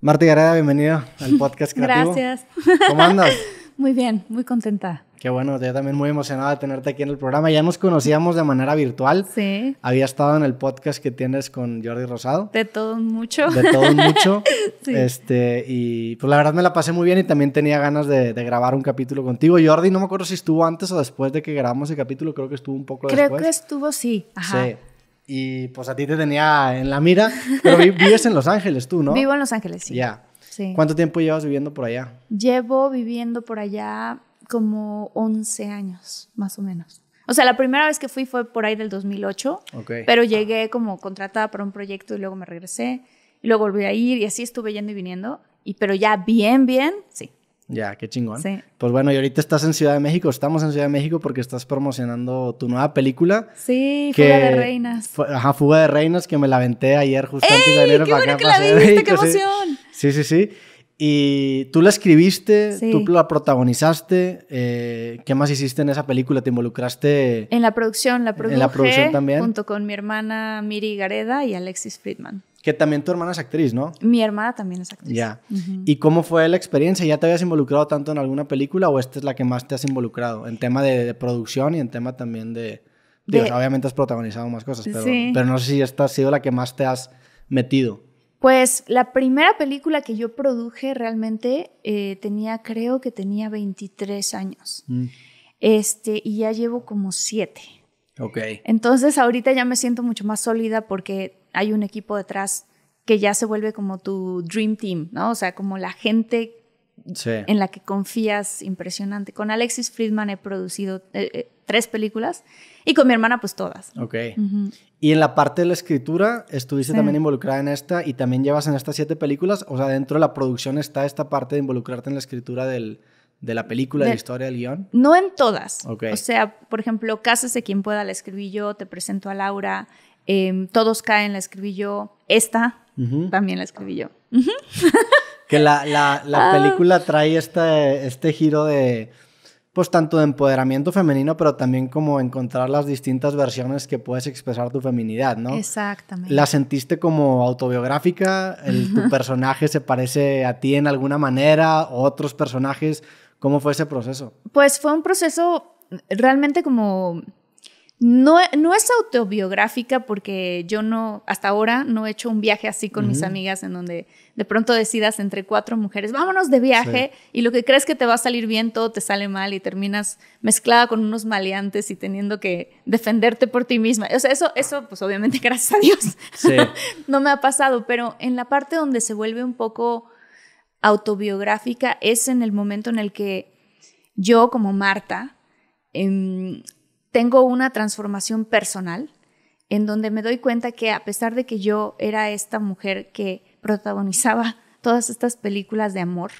Marta Gareda, bienvenido al podcast creativo. Gracias. ¿Cómo andas? Muy bien, muy contenta. Qué bueno, yo también muy emocionada de tenerte aquí en el programa. Ya nos conocíamos de manera virtual. Sí. Había estado en el podcast que tienes con Jordi Rosado. De todo mucho. De todo mucho. sí. Este, y pues la verdad me la pasé muy bien y también tenía ganas de, grabar un capítulo contigo. Jordi, no me acuerdo si estuvo antes o después de que grabamos el capítulo, creo que estuvo un poco creo después. Creo que estuvo, sí. Ajá. Sí. Y pues a ti te tenía en la mira, pero vives en Los Ángeles tú, ¿no? Vivo en Los Ángeles, sí. Ya. ¿Cuánto tiempo llevas viviendo por allá? Llevo viviendo por allá como 11 años, más o menos. O sea, la primera vez que fui fue por ahí del 2008, pero llegué como contratada para un proyecto y luego me regresé, y luego volví a ir y así estuve yendo y viniendo, y, pero ya bien, bien, sí, ya, qué chingón. Pues bueno, y ahorita estás en Ciudad de México, estamos en Ciudad de México porque estás promocionando tu nueva película. Sí, Fuga de Reinas. Ajá, Fuga de Reinas, que me la aventé ayer justo antes de venir ¡Qué bueno que la viste! ¡Qué emoción! sí, sí. sí. Y tú la escribiste, tú la protagonizaste. Eh, ¿Qué más hiciste en esa película? ¿Te involucraste? En la producción, la produje. En la producción también. Junto con mi hermana Miri Gareda y Alexis Friedman. Que también tu hermana es actriz, ¿no? Mi hermana también es actriz. Ya. ¿Y cómo fue la experiencia? ¿Ya te habías involucrado tanto en alguna película o esta es la que más te has involucrado? En tema de, producción y en tema también de... obviamente has protagonizado más cosas, pero, no sé si esta ha sido la que más te has metido. Pues la primera película que yo produje realmente eh, tenía, creo que tenía 23 años. Mm. Este, y ya llevo como 7. Ok. Entonces ahorita ya me siento mucho más sólida porque hay un equipo detrás que ya se vuelve como tu dream team, ¿no? O sea, como la gente en la que confías impresionante. Con Alexis Friedman he producido eh, eh, tres películas y con mi hermana pues todas. Ok. Y en la parte de la escritura, estuviste también involucrada en esta y también llevas en estas siete películas, o sea, dentro de la producción está esta parte de involucrarte en la escritura del, de la película, de, la historia, del guión. No en todas. Ok. O sea, por ejemplo, Casas de quien pueda la escribí yo, Te presento a Laura, Em, todos caen la escribí yo, esta también la escribí yo. que la, ah. película trae este, este giro de, pues tanto de empoderamiento femenino, pero también como encontrar las distintas versiones que puedes expresar tu feminidad, ¿no? Exactamente. ¿La sentiste como autobiográfica? El, ¿Tu personaje se parece a ti en alguna manera? ¿Otros personajes? ¿Cómo fue ese proceso? Pues fue un proceso realmente como no, es autobiográfica porque yo no, hasta ahora no he hecho un viaje así con mis amigas en donde de pronto decidas entre cuatro mujeres, vámonos de viaje y lo que crees que te va a salir bien, todo te sale mal y terminas mezclada con unos maleantes y teniendo que defenderte por ti misma. O sea, eso, eso pues obviamente gracias a Dios no me ha pasado, pero en la parte donde se vuelve un poco autobiográfica es en el momento en el que yo como Marta, em, tengo una transformación personal en donde me doy cuenta que a pesar de que yo era esta mujer que protagonizaba todas estas películas de amor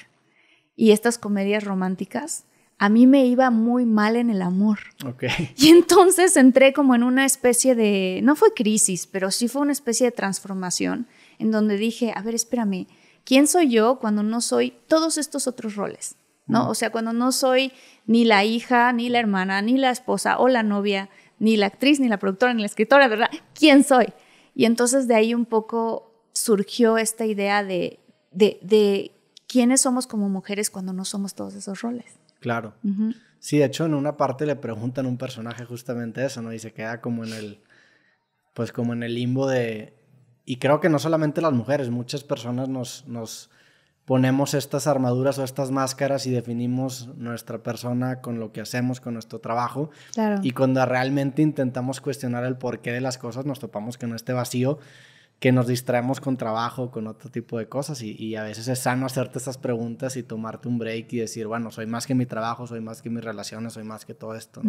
y estas comedias románticas, a mí me iba muy mal en el amor. Y entonces entré como en una especie de, no fue crisis, pero sí fue una especie de transformación en donde dije, a ver, espérame, ¿quién soy yo cuando no soy todos estos otros roles? ¿no? O sea, cuando no soy ni la hija, ni la hermana, ni la esposa o la novia, ni la actriz, ni la productora, ni la escritora, ¿verdad? ¿Quién soy? Y entonces de ahí un poco surgió esta idea de, de, quiénes somos como mujeres cuando no somos todos esos roles. Claro. Sí, de hecho, en una parte le preguntan a un personaje justamente eso, ¿no? Y se queda como en el, pues como en el limbo de... Y creo que no solamente las mujeres, muchas personas nos, nos ponemos estas armaduras o estas máscaras y definimos nuestra persona con lo que hacemos, con nuestro trabajo. Y cuando realmente intentamos cuestionar el porqué de las cosas, nos topamos con este vacío que nos distraemos con trabajo, con otro tipo de cosas y, a veces es sano hacerte estas preguntas y tomarte un break y decir, bueno, soy más que mi trabajo, soy más que mis relaciones, soy más que todo esto,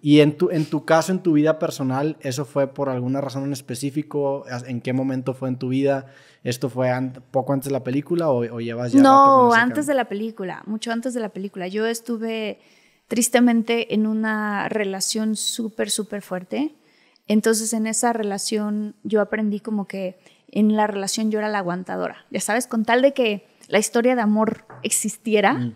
Y en tu, en tu caso, en tu vida personal, ¿eso fue por alguna razón en específico? ¿En qué momento fue en tu vida? ¿Esto fue poco antes de la película o, o llevas ya... No, antes de la película, mucho antes de la película. Yo estuve tristemente en una relación súper, súper fuerte entonces en esa relación yo aprendí como que en la relación yo era la aguantadora, ya sabes, con tal de que la historia de amor existiera. Mm.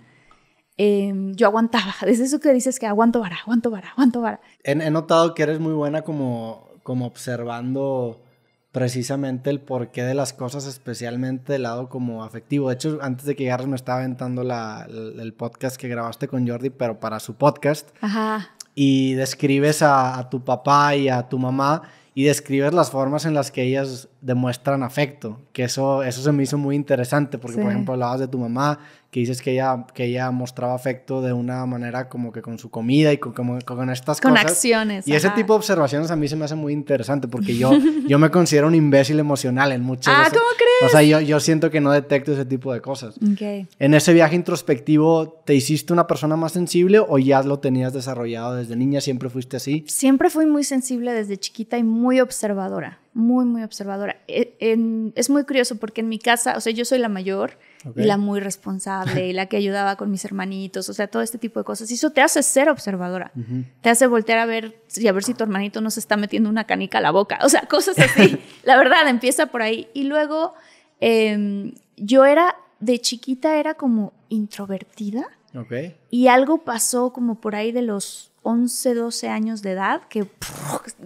Em, yo aguantaba, desde eso que dices que aguanto vara, aguanto vara, aguanto vara. He, notado que eres muy buena como, como observando precisamente el porqué de las cosas, especialmente del lado como afectivo. De hecho, antes de que llegaras me estaba aventando el, podcast que grabaste con Jordi, pero para su podcast. Ajá y describes a, tu papá y a tu mamá y describes las formas en las que ellas demuestran afecto, que eso, eso se me hizo muy interesante, porque por ejemplo hablabas de tu mamá, que dices que ella, que ella mostraba afecto de una manera como que con su comida y con, con estas cosas. Con acciones. Y ese tipo de observaciones a mí se me hace muy interesante, porque yo, yo me considero un imbécil emocional en muchas... Ah, que o sea, yo, siento que no detecto ese tipo de cosas. En ese viaje introspectivo, ¿te hiciste una persona más sensible o ya lo tenías desarrollado desde niña? ¿Siempre fuiste así? Siempre fui muy sensible desde chiquita y muy observadora, muy, muy observadora. E, es muy curioso porque en mi casa, o sea, yo soy la mayor y la muy responsable, y la que ayudaba con mis hermanitos, o sea, todo este tipo de cosas. Y eso te hace ser observadora, te hace voltear a ver, y a ver si tu hermanito no se está metiendo una canica a la boca, o sea, cosas así. la verdad, empieza por ahí. Y luego, em, yo era, de chiquita era como introvertida. Y algo pasó como por ahí de los 11, 12 años de edad, que,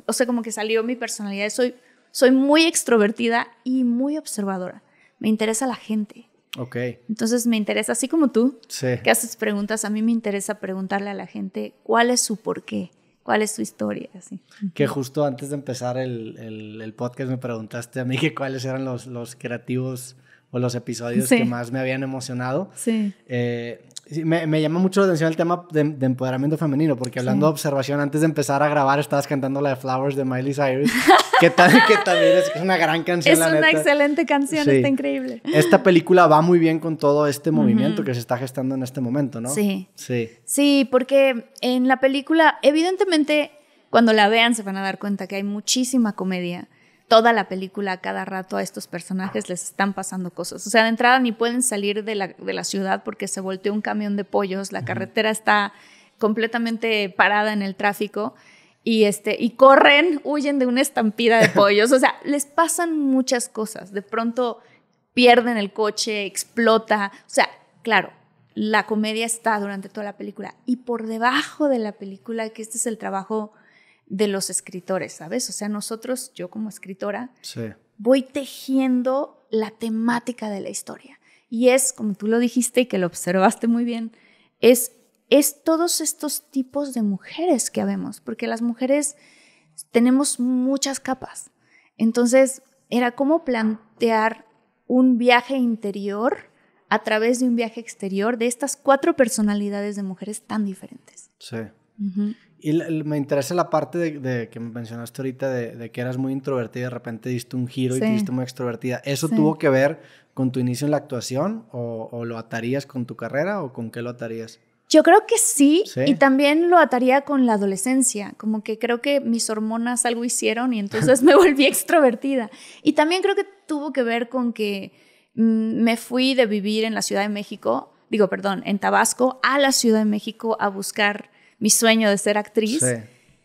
o sea, como que salió mi personalidad. Soy, soy muy extrovertida y muy observadora. Me interesa la gente. Ok. Entonces me interesa, así como tú, que haces preguntas, a mí me interesa preguntarle a la gente cuál es su porqué, cuál es su historia. Así. Que justo antes de empezar el, podcast me preguntaste a mí que cuáles eran los, creativos o los episodios que más me habían emocionado. Sí. Eh, me, llama mucho la atención el tema de, empoderamiento femenino, porque hablando de observación, antes de empezar a grabar estabas cantando la de Flowers de Miley Cyrus, que, también es, es, una gran canción. Es una excelente canción, está increíble. Esta película va muy bien con todo este movimiento que se está gestando en este momento, ¿no? Sí. Sí. Sí, porque en la película, evidentemente, cuando la vean se van a dar cuenta que hay muchísima comedia toda la película, a cada rato a estos personajes les están pasando cosas. O sea, de entrada ni pueden salir de la, de la ciudad porque se volteó un camión de pollos, la carretera está completamente parada en el tráfico y este y corren, huyen de una estampida de pollos, o sea, les pasan muchas cosas. De pronto pierden el coche, explota, o sea, claro, la comedia está durante toda la película y por debajo de la película, que este es el trabajo de los escritores, ¿sabes? O sea, nosotros, yo como escritora, voy tejiendo la temática de la historia. Y es, como tú lo dijiste y que lo observaste muy bien, es, es todos estos tipos de mujeres que habemos, porque las mujeres tenemos muchas capas. Entonces, era como plantear un viaje interior a través de un viaje exterior de estas cuatro personalidades de mujeres tan diferentes. Sí. Y me interesa la parte de, de que mencionaste ahorita de, que eras muy introvertida y de repente diste un giro y te diste muy extrovertida. ¿Eso tuvo que ver con tu inicio en la actuación o, lo atarías con tu carrera o con qué lo atarías? Yo creo que sí, y también lo ataría con la adolescencia, como que creo que mis hormonas algo hicieron y entonces me volví extrovertida. Y también creo que tuvo que ver con que mm, me fui de vivir en la Ciudad de México, digo, perdón, en Tabasco, a la Ciudad de México a buscar mi sueño de ser actriz.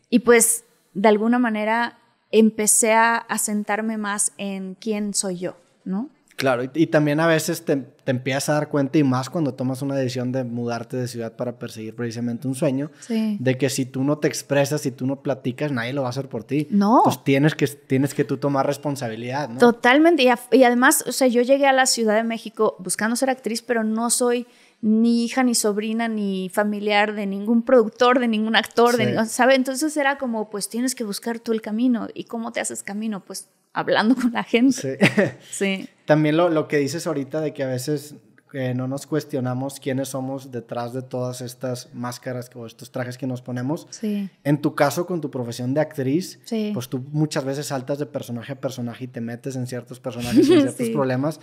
Y pues de alguna manera empecé a, sentarme más en quién soy yo, ¿no? Claro, y, también a veces te, te, empiezas a dar cuenta, y más cuando tomas una decisión de mudarte de ciudad para perseguir precisamente un sueño, de que si tú no te expresas, si tú no platicas, nadie lo va a hacer por ti. No. Pues tienes que, tienes que tú tomar responsabilidad, ¿no? Totalmente, y, y además, o sea, yo llegué a la Ciudad de México buscando ser actriz, pero no soy ni hija, ni sobrina, ni familiar de ningún productor, de ningún actor, ¿sabes? de, ¿sabe? Entonces era como, pues tienes que buscar tú el camino. ¿Y cómo te haces camino? Pues hablando con la gente. Sí. También lo, lo que dices ahorita de que a veces eh, no nos cuestionamos quiénes somos detrás de todas estas máscaras o estos trajes que nos ponemos. En tu caso, con tu profesión de actriz, pues tú muchas veces saltas de personaje a personaje y te metes en ciertos personajes y en ciertos problemas.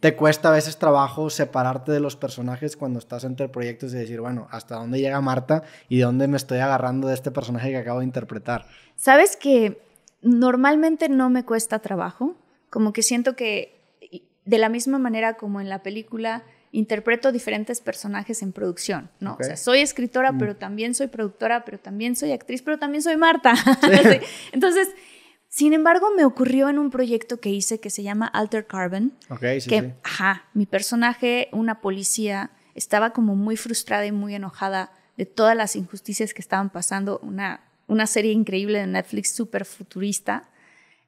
Te cuesta a veces trabajo separarte de los personajes cuando estás entre proyectos y decir, bueno, ¿hasta dónde llega Marta y de dónde me estoy agarrando de este personaje que acabo de interpretar? Sabes que normalmente no me cuesta trabajo, como que siento que de la misma manera como en la película, interpreto diferentes personajes en producción, ¿no? O sea, soy escritora, mm. pero también soy productora, pero también soy actriz, pero también soy Marta. Entonces, sin embargo, me ocurrió en un proyecto que hice que se llama Alter Carbon, que, ajá, mi personaje, una policía, estaba como muy frustrada y muy enojada de todas las injusticias que estaban pasando, una, una serie increíble de Netflix, súper futurista,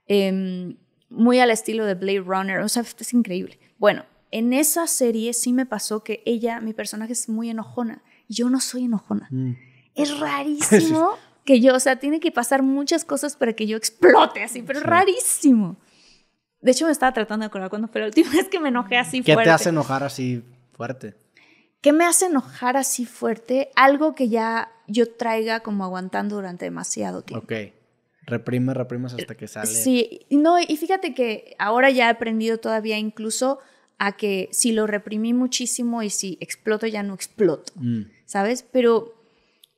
em, muy al estilo de Blade Runner, o sea, es increíble. Bueno, en esa serie sí me pasó que ella, mi personaje es muy enojona. yo no soy enojona. Mm. Es rarísimo que yo, o sea, tiene que pasar muchas cosas para que yo explote así, pero es rarísimo. De hecho, me estaba tratando de acordar cuándo fue la última vez que me enojé así fuerte. ¿Qué te hace enojar así fuerte? ¿Qué me hace enojar así fuerte? Algo que ya yo traiga como aguantando durante demasiado tiempo. Ok. Reprime, reprimes hasta que sale. Sí, no, y fíjate que ahora ya he aprendido todavía incluso a que si lo reprimí muchísimo y si exploto ya no exploto, mm. ¿sabes? Pero,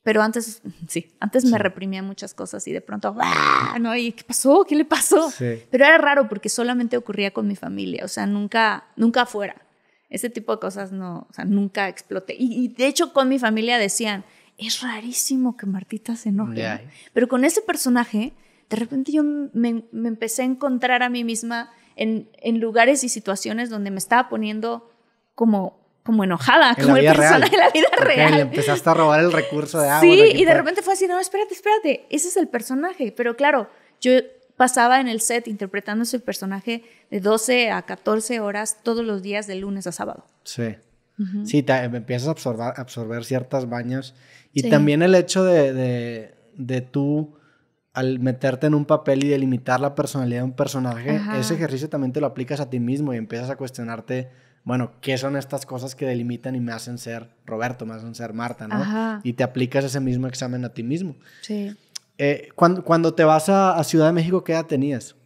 pero antes, sí, antes me reprimía muchas cosas y de pronto, ¡ah! ¿no? ¿Y qué pasó? ¿Qué le pasó? Pero era raro porque solamente ocurría con mi familia, o sea, nunca, nunca afuera. Ese tipo de cosas no, o sea, nunca exploté. Y, de hecho con mi familia decían, es rarísimo que Martita se enoje. ¿eh?". Pero con ese personaje, de repente yo me, me empecé a encontrar a mí misma en, lugares y situaciones donde me estaba poniendo como como enojada como el persona de la vida real real. Le empezaste a robar el recurso de agua. Sí, y de repente fue así, no, espérate, espérate, ese es el personaje. Pero claro, yo pasaba en el set interpretando ese personaje de 12 a 14 horas todos los días de lunes a sábado. Sí. Sí, empiezas a absorber, absorber ciertas bañas. Y también el hecho de, de, de tú al meterte en un papel y delimitar la personalidad de un personaje, ese ejercicio también te lo aplicas a ti mismo y empiezas a cuestionarte, bueno, ¿qué son estas cosas que delimitan y me hacen ser Roberto, me hacen ser Marta, ¿no? Y te aplicas ese mismo examen a ti mismo. Sí. Eh, cuando, te vas a, Ciudad de México, ¿qué edad tenías?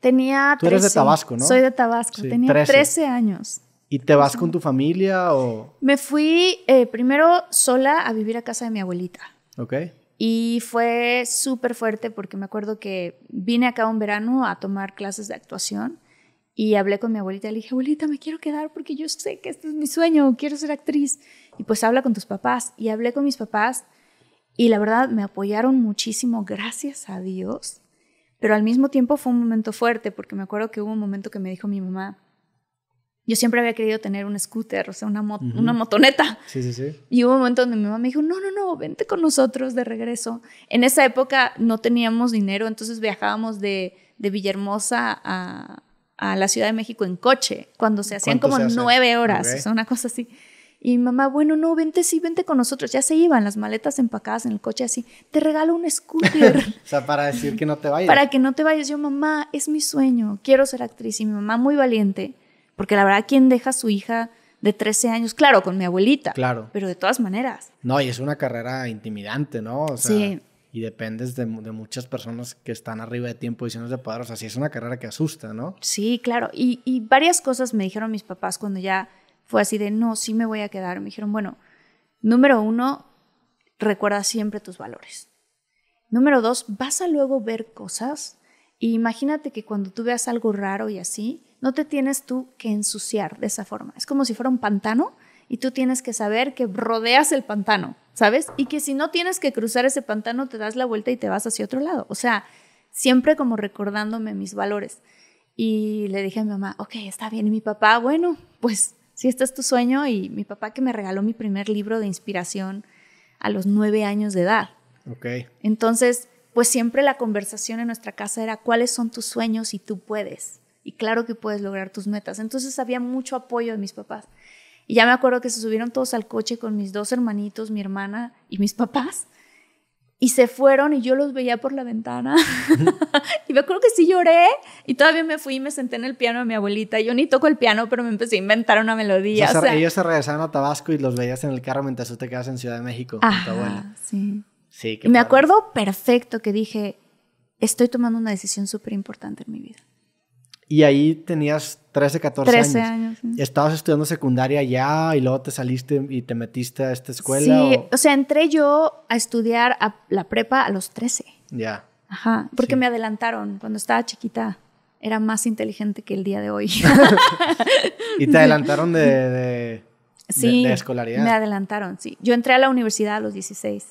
Tenía 13. Tú eres de Tabasco, ¿no? Soy de Tabasco, tenía 13. años. ¿Y te vas con tu familia o...? Me fui eh, primero sola a vivir a casa de mi abuelita. Ok. Y fue súper fuerte porque me acuerdo que vine acá un verano a tomar clases de actuación y hablé con mi abuelita. Le dije, abuelita, me quiero quedar porque yo sé que este es mi sueño, quiero ser actriz. Y pues habla con tus papás. Y hablé con mis papás y la verdad me apoyaron muchísimo, gracias a Dios. Pero al mismo tiempo fue un momento fuerte porque me acuerdo que hubo un momento que me dijo mi mamá, yo siempre había querido tener un scooter, o sea, una, una motoneta. Sí, sí, sí. Y hubo un momento donde mi mamá me dijo, no, no, no, vente con nosotros de regreso. En esa época no teníamos dinero, entonces viajábamos de, de Villahermosa a, la Ciudad de México en coche, cuando se hacían como nueve horas, o sea, una cosa así. Y mi mamá, bueno, no, vente, sí, vente con nosotros. Ya se iban las maletas empacadas en el coche así. Te regalo un scooter. o sea, para decir que no te vayas. Para que no te vayas. Yo, mamá, es mi sueño. Quiero ser actriz. Y mi mamá, muy valiente, porque la verdad, ¿quién deja a su hija de 13 años? Claro, con mi abuelita. Claro. Pero de todas maneras. No, y es una carrera intimidante, ¿no? sí. Y dependes de, muchas personas que están arriba de tiempo diciendo de poder. O sea, sí es una carrera que asusta, ¿no? Sí, claro. Y, y varias cosas me dijeron mis papás cuando ya fue así de, no, sí me voy a quedar. Me dijeron, bueno, número uno, recuerda siempre tus valores. Número dos, vas a luego ver cosas y imagínate que cuando tú veas algo raro y así, no te tienes tú que ensuciar de esa forma. Es como si fuera un pantano y tú tienes que saber que rodeas el pantano, ¿sabes? Y que si no tienes que cruzar ese pantano, te das la vuelta y te vas hacia otro lado. O sea, siempre como recordándome mis valores. Y le dije a mi mamá, ok, está bien. Y mi papá, bueno, pues si este es tu sueño, y mi papá que me regaló mi primer libro de inspiración a los nueve años de edad. Ok. Entonces, pues siempre la conversación en nuestra casa era cuáles son tus sueños y tú puedes. Y claro que puedes lograr tus metas. Entonces había mucho apoyo de mis papás. Y ya me acuerdo que se subieron todos al coche con mis dos hermanitos, mi hermana y mis papás. Y se fueron y yo los veía por la ventana. y me acuerdo que sí lloré. Y todavía me fui y me senté en el piano de mi abuelita. Yo ni toco el piano, pero me empecé a inventar una melodía. O sea, ellos se regresaron a Tabasco y los veías en el carro mientras tú te quedas en Ciudad de México tu abuela. Sí. Sí, Me acuerdo perfecto que dije, estoy tomando una decisión súper importante en mi vida. Y ahí tenías 13, 14 13 años. Estabas estudiando secundaria ya y luego te saliste y te metiste a esta escuela. Sí, o, sea, entré yo a estudiar a la prepa a los 13. Ya. Ajá, porque me adelantaron cuando estaba chiquita. Era más inteligente que el día de hoy. y te adelantaron de, de, sí, de, de escolaridad. Me adelantaron, sí. Yo entré a la universidad a los 16.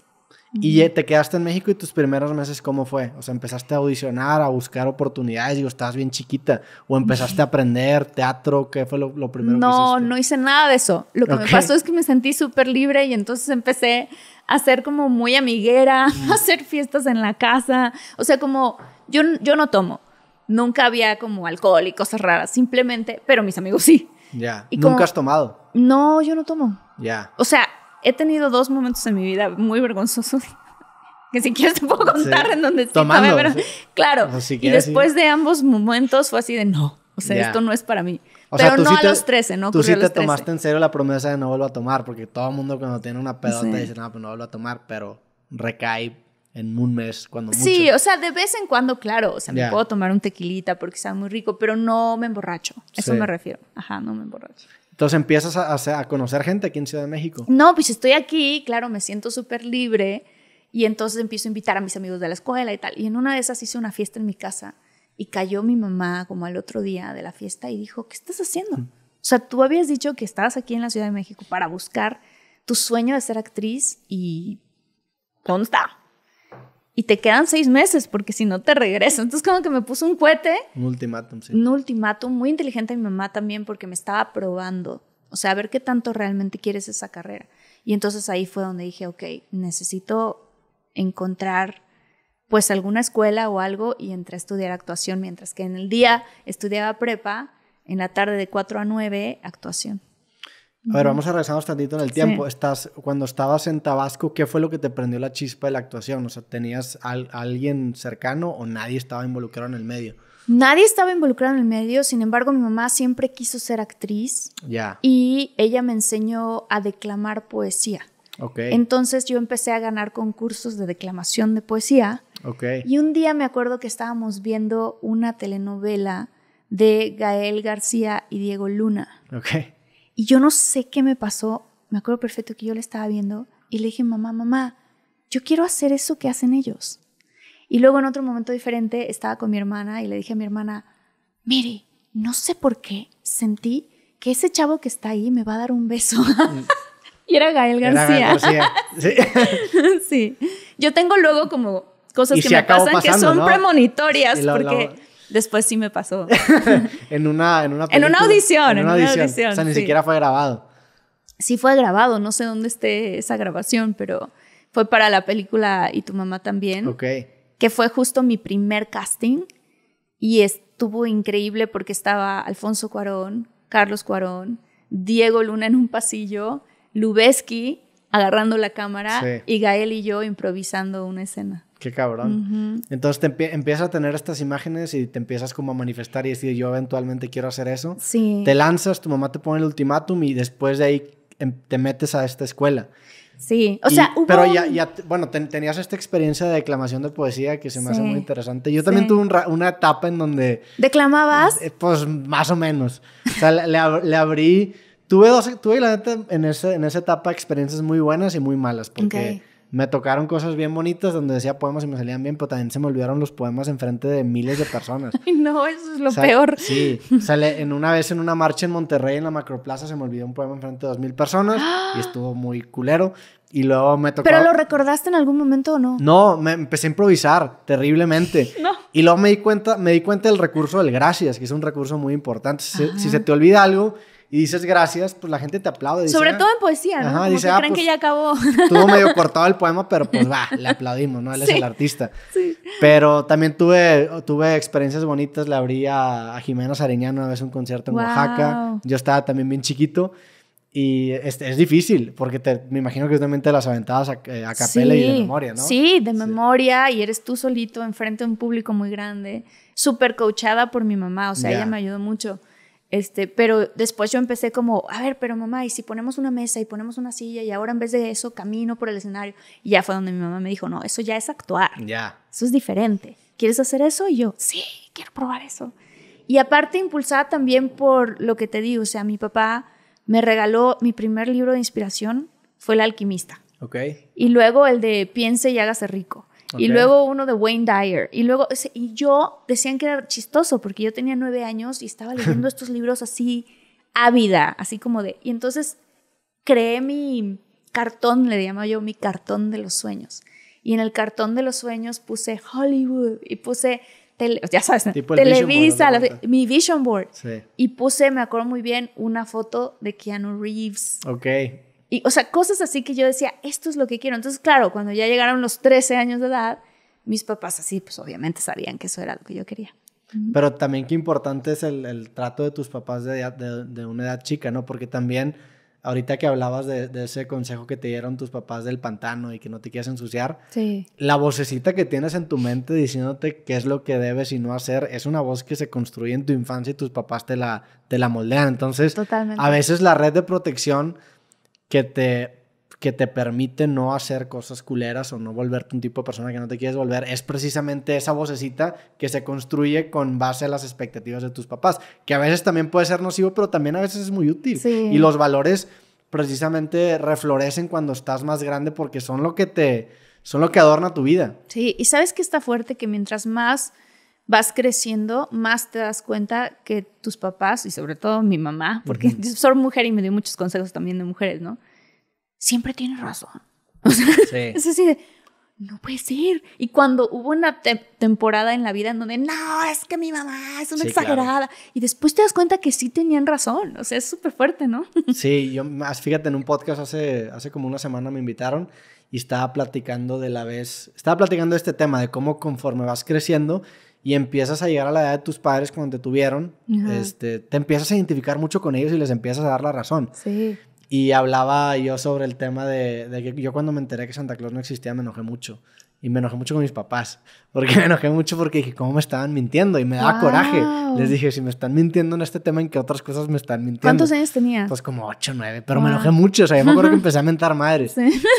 Y te quedaste en México y tus primeros meses, ¿cómo fue? O sea, empezaste a audicionar, a buscar oportunidades, digo, estabas bien chiquita, o empezaste a aprender teatro, ¿qué fue lo, primero no, que hiciste? No, no hice nada de eso. Lo que me pasó es que me sentí súper libre y entonces empecé a ser como muy amiguera, a hacer fiestas en la casa. O sea, como yo, yo no tomo, nunca había como alcohol y cosas raras, simplemente, pero mis amigos sí. Ya, ¿nunca has tomado? No, yo no tomo. Ya. O sea, he tenido dos momentos en mi vida muy vergonzosos que si quieres te puedo contar en donde estoy. pero, Claro. y después de ambos momentos fue así de no, o sea, esto no es para mí. pero no a los 13, ¿no? Tú sí te tomaste en serio la promesa de no vuelvo a tomar, porque todo el mundo cuando tiene una pedota dice, no, pues no vuelvo a tomar, pero recae en un mes cuando mucho. Sí, o sea, de vez en cuando, claro, o sea, me puedo tomar un tequilita porque está muy rico, pero no me emborracho. Eso me refiero. Ajá, no me emborracho. Entonces empiezas a, conocer gente aquí en Ciudad de México. No, pues estoy aquí, claro, me siento súper libre y entonces empiezo a invitar a mis amigos de la escuela y tal. Y en una de esas hice una fiesta en mi casa y cayó mi mamá como al otro día de la fiesta y dijo, ¿qué estás haciendo? Mm. O sea, tú habías dicho que estabas aquí en la Ciudad de México para buscar tu sueño de ser actriz y ¿dónde y te quedan seis meses porque si no te regreso. Entonces como que me puso un cohete. Un ultimátum, sí. Un ultimátum muy inteligente mi mamá también porque me estaba probando. O sea, a ver qué tanto realmente quieres esa carrera. Y entonces ahí fue donde dije, ok, necesito encontrar pues alguna escuela o algo y entré a estudiar actuación, mientras que en el día estudiaba prepa, en la tarde de 4 a 9 actuación. A ver, vamos a un tantito en el tiempo. Estás, cuando estabas en Tabasco, ¿qué fue lo que te prendió la chispa de la actuación? O sea, ¿tenías a, alguien cercano o nadie estaba involucrado en el medio? Nadie estaba involucrado en el medio, sin embargo, mi mamá siempre quiso ser actriz. Ya. Y ella me enseñó a declamar poesía. Okay. Entonces yo empecé a ganar concursos de declamación de poesía. Okay. Y un día me acuerdo que estábamos viendo una telenovela de Gael García y Diego Luna. Okay. Y yo no sé qué me pasó, me acuerdo perfecto que yo le estaba viendo y le dije, mamá, mamá, yo quiero hacer eso que hacen ellos. Y luego en otro momento diferente estaba con mi hermana y le dije a mi hermana, mire, no sé por qué sentí que ese chavo que está ahí me va a dar un beso. y era Gael García. García. Sí. Yo tengo luego como cosas que me pasan que son premonitorias, porque... Después sí me pasó. en una en una, en una audición. En una, audición. O sea, ni siquiera fue grabado. Sí fue grabado, no sé dónde esté esa grabación, pero fue para la película Y tu mamá también. Ok. Que fue justo mi primer casting y estuvo increíble porque estaba Alfonso Cuarón, Carlos Cuarón, Diego Luna en un pasillo, Lubeski agarrando la cámara y Gael y yo improvisando una escena. Qué cabrón. Entonces te empiezas a tener estas imágenes y te empiezas como a manifestar y decir, yo eventualmente quiero hacer eso. Sí. Te lanzas, tu mamá te pone el ultimátum y después de ahí em, te metes a esta escuela. Sí, o sea, hubo... Pero ya, ya bueno, tenías esta experiencia de declamación de poesía que se me hace muy interesante. Yo también tuve una etapa en donde... ¿Declamabas? Eh, pues más o menos. O sea, le, abrí... Tuve, dos, tuve la neta, en, ese, en esa etapa experiencias muy buenas y muy malas, porque me tocaron cosas bien bonitas donde decía poemas y me salían bien, pero también se me olvidaron los poemas enfrente de miles de personas. no, eso es lo peor. Sí, sale en una vez en una marcha en Monterrey, en la Macroplaza, se me olvidó un poema enfrente de dos mil personas y estuvo muy culero. Y luego me tocó... ¿Pero lo recordaste en algún momento o no? No, me empecé a improvisar terriblemente. no. Y luego me di cuenta, me di cuenta del recurso del gracias, que es un recurso muy importante. si se te olvida algo, y dices gracias, pues la gente te aplaude. Sobre ah". todo en poesía, ¿no? Ajá, dice, que ah, creen pues que ya acabó. Tuvo medio cortado el poema, pero pues va, le aplaudimos, ¿no? Él es el artista. Sí. Pero también tuve, tuve experiencias bonitas. Le abrí a, Jiménez Jimena Sareñano una vez un concierto en Oaxaca. Yo estaba también bien chiquito. Y es, es difícil, porque me imagino que justamente las aventadas a, eh, capella y de memoria, ¿no? Sí, de memoria, y eres tú solito enfrente de un público muy grande. Súper coachada por mi mamá, o sea, ella me ayudó mucho. Este, pero después yo empecé como, a ver, pero mamá, ¿y si ponemos una mesa y ponemos una silla y ahora en vez de eso camino por el escenario? Y ya fue donde mi mamá me dijo, no, eso ya es actuar. Ya. Eso es diferente. ¿Quieres hacer eso? Y yo, sí, quiero probar eso. Y aparte impulsada también por lo que te digo, o sea, mi papá me regaló mi primer libro de inspiración, fue El alquimista. Ok. Y luego el de Piense y hágase rico. Y luego uno de Wayne Dyer. Y luego, y yo decían que era chistoso porque yo tenía nueve años y estaba leyendo estos libros así ávida, así como de... Y entonces creé mi cartón, le llamaba yo mi cartón de los sueños. Y en el cartón de los sueños puse Hollywood y puse, ya sabes, Televisa, mi vision board. Y puse, me acuerdo muy bien, una foto de Keanu Reeves. Ok. Y, o sea, cosas así que yo decía, esto es lo que quiero. Entonces, claro, cuando ya llegaron los 13 años de edad, mis papás así, pues obviamente sabían que eso era lo que yo quería. Pero también qué importante es el, trato de tus papás de, una edad chica, ¿no? Porque también, ahorita que hablabas de, ese consejo que te dieron tus papás del pantano y que no te quieras ensuciar, sí. la vocecita que tienes en tu mente diciéndote qué es lo que debes y no hacer, es una voz que se construye en tu infancia y tus papás te la, te la moldean. Entonces, a veces la red de protección que te, que te permite no hacer cosas culeras o no volverte un tipo de persona que no te quieres volver, es precisamente esa vocecita que se construye con base a las expectativas de tus papás, que a veces también puede ser nocivo, pero también a veces es muy útil. Y los valores precisamente reflorecen cuando estás más grande porque son lo que te son lo que adorna tu vida. Sí, y sabes que está fuerte que mientras más vas creciendo, más te das cuenta que tus papás, y sobre todo mi mamá, porque soy mujer y me dio muchos consejos también de mujeres, ¿no? Siempre tienes razón. O sea, sí. es así de, no puede ser. Y cuando hubo una temporada en la vida en donde, no, es que mi mamá es una exagerada. Y después te das cuenta que sí tenían razón. O sea, es súper fuerte, ¿no? Sí, yo, más, fíjate, en un podcast hace, hace como una semana me invitaron y estaba platicando de la vez, estaba platicando de este tema, de cómo conforme vas creciendo, y empiezas a llegar a la edad de tus padres cuando te tuvieron, este, te empiezas a identificar mucho con ellos y les empiezas a dar la razón. Sí. Y hablaba yo sobre el tema de, de, que yo cuando me enteré que Santa Claus no existía me enojé mucho. Y me enojé mucho con mis papás. Porque me enojé mucho porque dije, ¿cómo me estaban mintiendo? Y me daba coraje. Les dije, si me están mintiendo en este tema, ¿en qué otras cosas me están mintiendo? ¿Cuántos años tenía? Pues como 8, 9. Pero me enojé mucho. O sea, yo me acuerdo que empecé a mentar madres. Sí.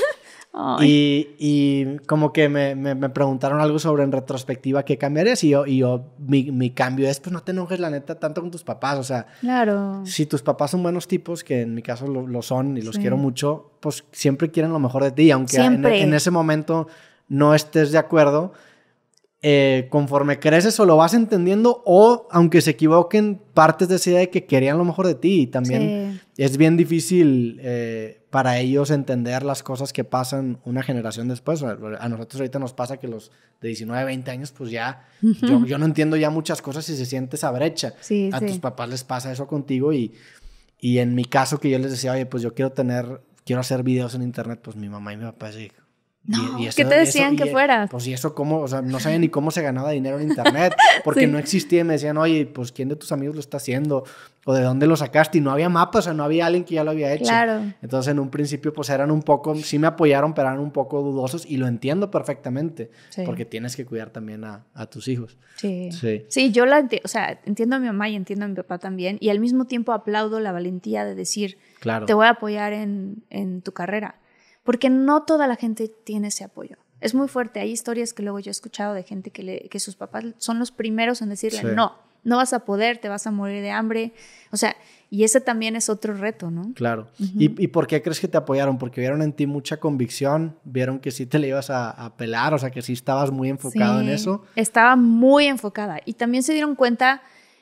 Y, y, como que me, me, me, preguntaron algo sobre en retrospectiva qué cambiarías y yo, y yo mi, mi, cambio es, pues no te enojes la neta tanto con tus papás, o sea, claro. si tus papás son buenos tipos, que en mi caso lo, lo son y los quiero mucho, pues siempre quieren lo mejor de ti, aunque en, en, ese momento no estés de acuerdo, eh, conforme creces o lo vas entendiendo o aunque se equivoquen, partes de esa idea de que querían lo mejor de ti y también es bien difícil eh, para ellos entender las cosas que pasan una generación después. A nosotros ahorita nos pasa que los de 19, 20 años, pues ya, yo, no entiendo ya muchas cosas y se siente esa brecha. a tus papás les pasa eso contigo y, y en mi caso que yo les decía, oye, pues yo quiero tener, quiero hacer videos en internet, pues mi mamá y mi papá dicen, no, te decían que e, fuera? Pues, y eso, ¿cómo? O sea, no sabía ni cómo se ganaba dinero en Internet, porque no existía. Y me decían, oye, pues, ¿quién de tus amigos lo está haciendo? ¿O de dónde lo sacaste? Y no había mapas, o sea, no había alguien que ya lo había hecho. Claro. Entonces, en un principio, pues, eran un poco, sí me apoyaron, pero eran un poco dudosos, y lo entiendo perfectamente, porque tienes que cuidar también a, tus hijos. Sí. sí. yo la entiendo, o sea, entiendo a mi mamá y entiendo a mi papá también, y al mismo tiempo aplaudo la valentía de decir, te voy a apoyar en, en tu carrera porque no toda la gente tiene ese apoyo. Es muy fuerte. Hay historias que luego yo he escuchado de gente que, sus papás son los primeros en decirle, no, no vas a poder, te vas a morir de hambre. O sea, y ese también es otro reto, ¿no? Claro. ¿Y, por qué crees que te apoyaron? Porque vieron en ti mucha convicción, vieron que sí te le ibas a, a o sea, que sí estabas muy enfocado en eso. Estaba muy enfocada. Y también se dieron cuenta,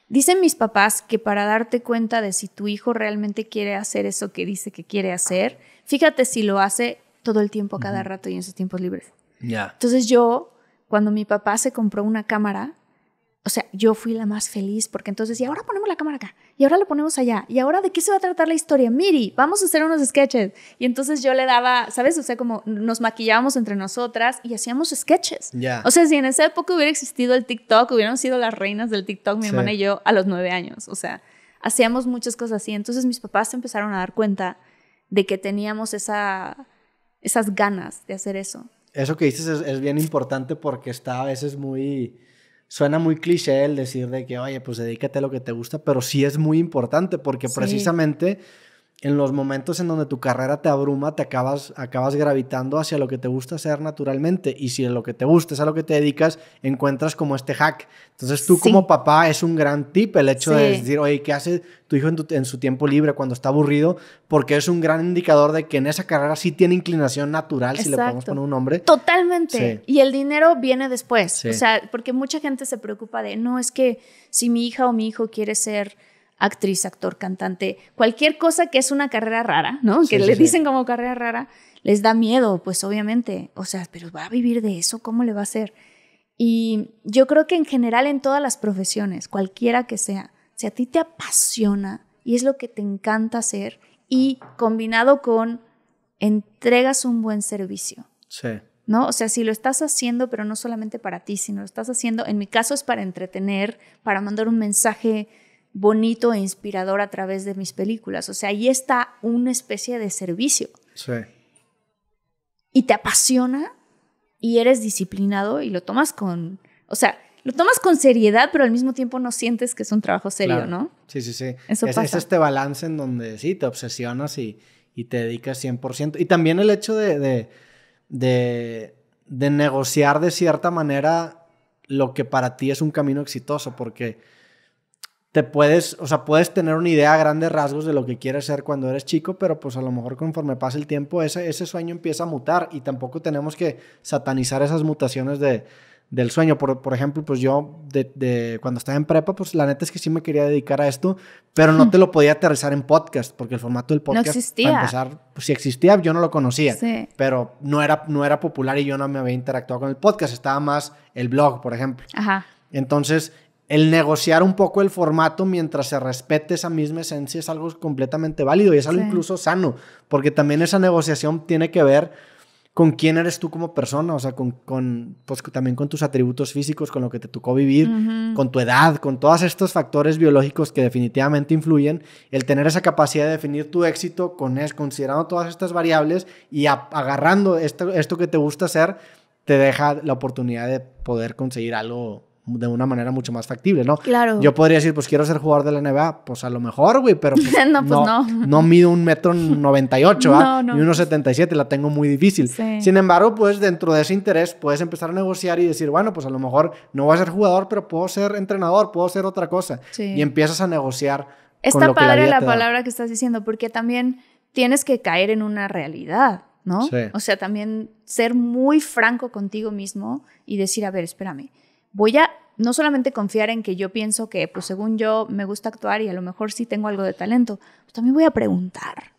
dicen mis papás, que para darte cuenta de si tu hijo realmente quiere hacer eso que dice que quiere hacer, Fíjate si lo hace todo el tiempo, cada rato y en sus tiempos libres. Ya. Entonces yo, cuando mi papá se compró una cámara, o sea, yo fui la más feliz porque entonces, y ahora ponemos la cámara acá, y ahora lo ponemos allá, y ahora de qué se va a tratar la historia. Miri, vamos a hacer unos sketches. Y entonces yo le daba, ¿sabes? O sea, como nos maquillábamos entre nosotras y hacíamos sketches. Ya. O sea, si en esa época hubiera existido el TikTok, hubieran sido las reinas del TikTok, mi hermana y yo, a los nueve años. O sea, hacíamos muchas cosas así. Entonces mis papás se empezaron a dar cuenta de que teníamos esa, esas ganas de hacer eso. Eso que dices es, bien importante porque está a veces muy suena muy cliché el decir de que, oye, pues dedícate a lo que te gusta, pero sí es muy importante porque precisamente en los momentos en donde tu carrera te abruma, te acabas, acabas gravitando hacia lo que te gusta hacer naturalmente. Y si lo que te gusta es a lo que te dedicas, encuentras como este hack. Entonces tú como papá es un gran tip el hecho de decir, oye, ¿qué hace tu hijo en, su tiempo libre cuando está aburrido? Porque es un gran indicador de que en esa carrera sí tiene inclinación natural, si le podemos poner un nombre. Totalmente. Y el dinero viene después. O sea, porque mucha gente se preocupa de, no, es que si mi hija o mi hijo quiere ser actriz, actor, cantante, cualquier cosa que es una carrera rara, ¿no? que le dicen como carrera rara, les da miedo, pues obviamente. O sea, pero va a vivir de eso, ¿cómo le va a hacer? Y yo creo que en general en todas las profesiones, cualquiera que sea, si a ti te apasiona y es lo que te encanta hacer y combinado con entregas un buen servicio. Sí. ¿No? O sea, si lo estás haciendo, pero no solamente para ti, sino lo estás haciendo, en mi caso es para entretener, para mandar un mensaje bonito e inspirador a través de mis películas. O sea, ahí está una especie de servicio. Sí. Y te apasiona y eres disciplinado y lo tomas con, o sea, lo tomas con seriedad, pero al mismo tiempo no sientes que es un trabajo serio, ¿no? Sí, sí, sí. Eso es, este balance en donde sí, te obsesionas y, te dedicas 100%. Y también el hecho de, de, de negociar de cierta manera lo que para ti es un camino exitoso, porque te puedes, o sea, puedes tener una idea a grandes rasgos de lo que quieres ser cuando eres chico, pero pues a lo mejor conforme pasa el tiempo ese, ese sueño empieza a mutar y tampoco tenemos que satanizar esas mutaciones de, del sueño. Por, por, ejemplo, pues yo de, de, cuando estaba en prepa, pues la neta es que sí me quería dedicar a esto, pero no hmm. te lo podía aterrizar en podcast, porque el formato del podcast, no existía. empezar, pues, si existía, yo no lo conocía, pero no era, no era popular y yo no me había interactuado con el podcast, estaba más el blog, por ejemplo. Ajá. Entonces, el negociar un poco el formato mientras se respete esa misma esencia es algo completamente válido y es algo incluso sano, porque también esa negociación tiene que ver con quién eres tú como persona, o sea, con, con pues también con tus atributos físicos, con lo que te tocó vivir, con tu edad, con todos estos factores biológicos que definitivamente influyen, el tener esa capacidad de definir tu éxito con es, considerando todas estas variables y agarrando esto que te gusta hacer, te deja la oportunidad de poder conseguir algo de una manera mucho más factible, ¿no? Claro. Yo podría decir, pues quiero ser jugador de la NBA, pues a lo mejor, güey, pero pues, pues, no, no, mido un metro noventa y ocho, ¿ah? Ni uno setenta y siete, la tengo muy difícil. Sin embargo, pues dentro de ese interés puedes empezar a negociar y decir, bueno, pues a lo mejor no voy a ser jugador, pero puedo ser entrenador, puedo ser otra cosa. Sí. Y empiezas a negociar. esta con padre la, palabra que estás diciendo, porque también tienes que caer en una realidad. ¿no? Sí. O sea, también ser muy franco contigo mismo y decir, a ver, espérame, voy a no solamente confiar en que yo pienso que, pues según yo, me gusta actuar y a lo mejor sí tengo algo de talento, pues también voy a preguntar.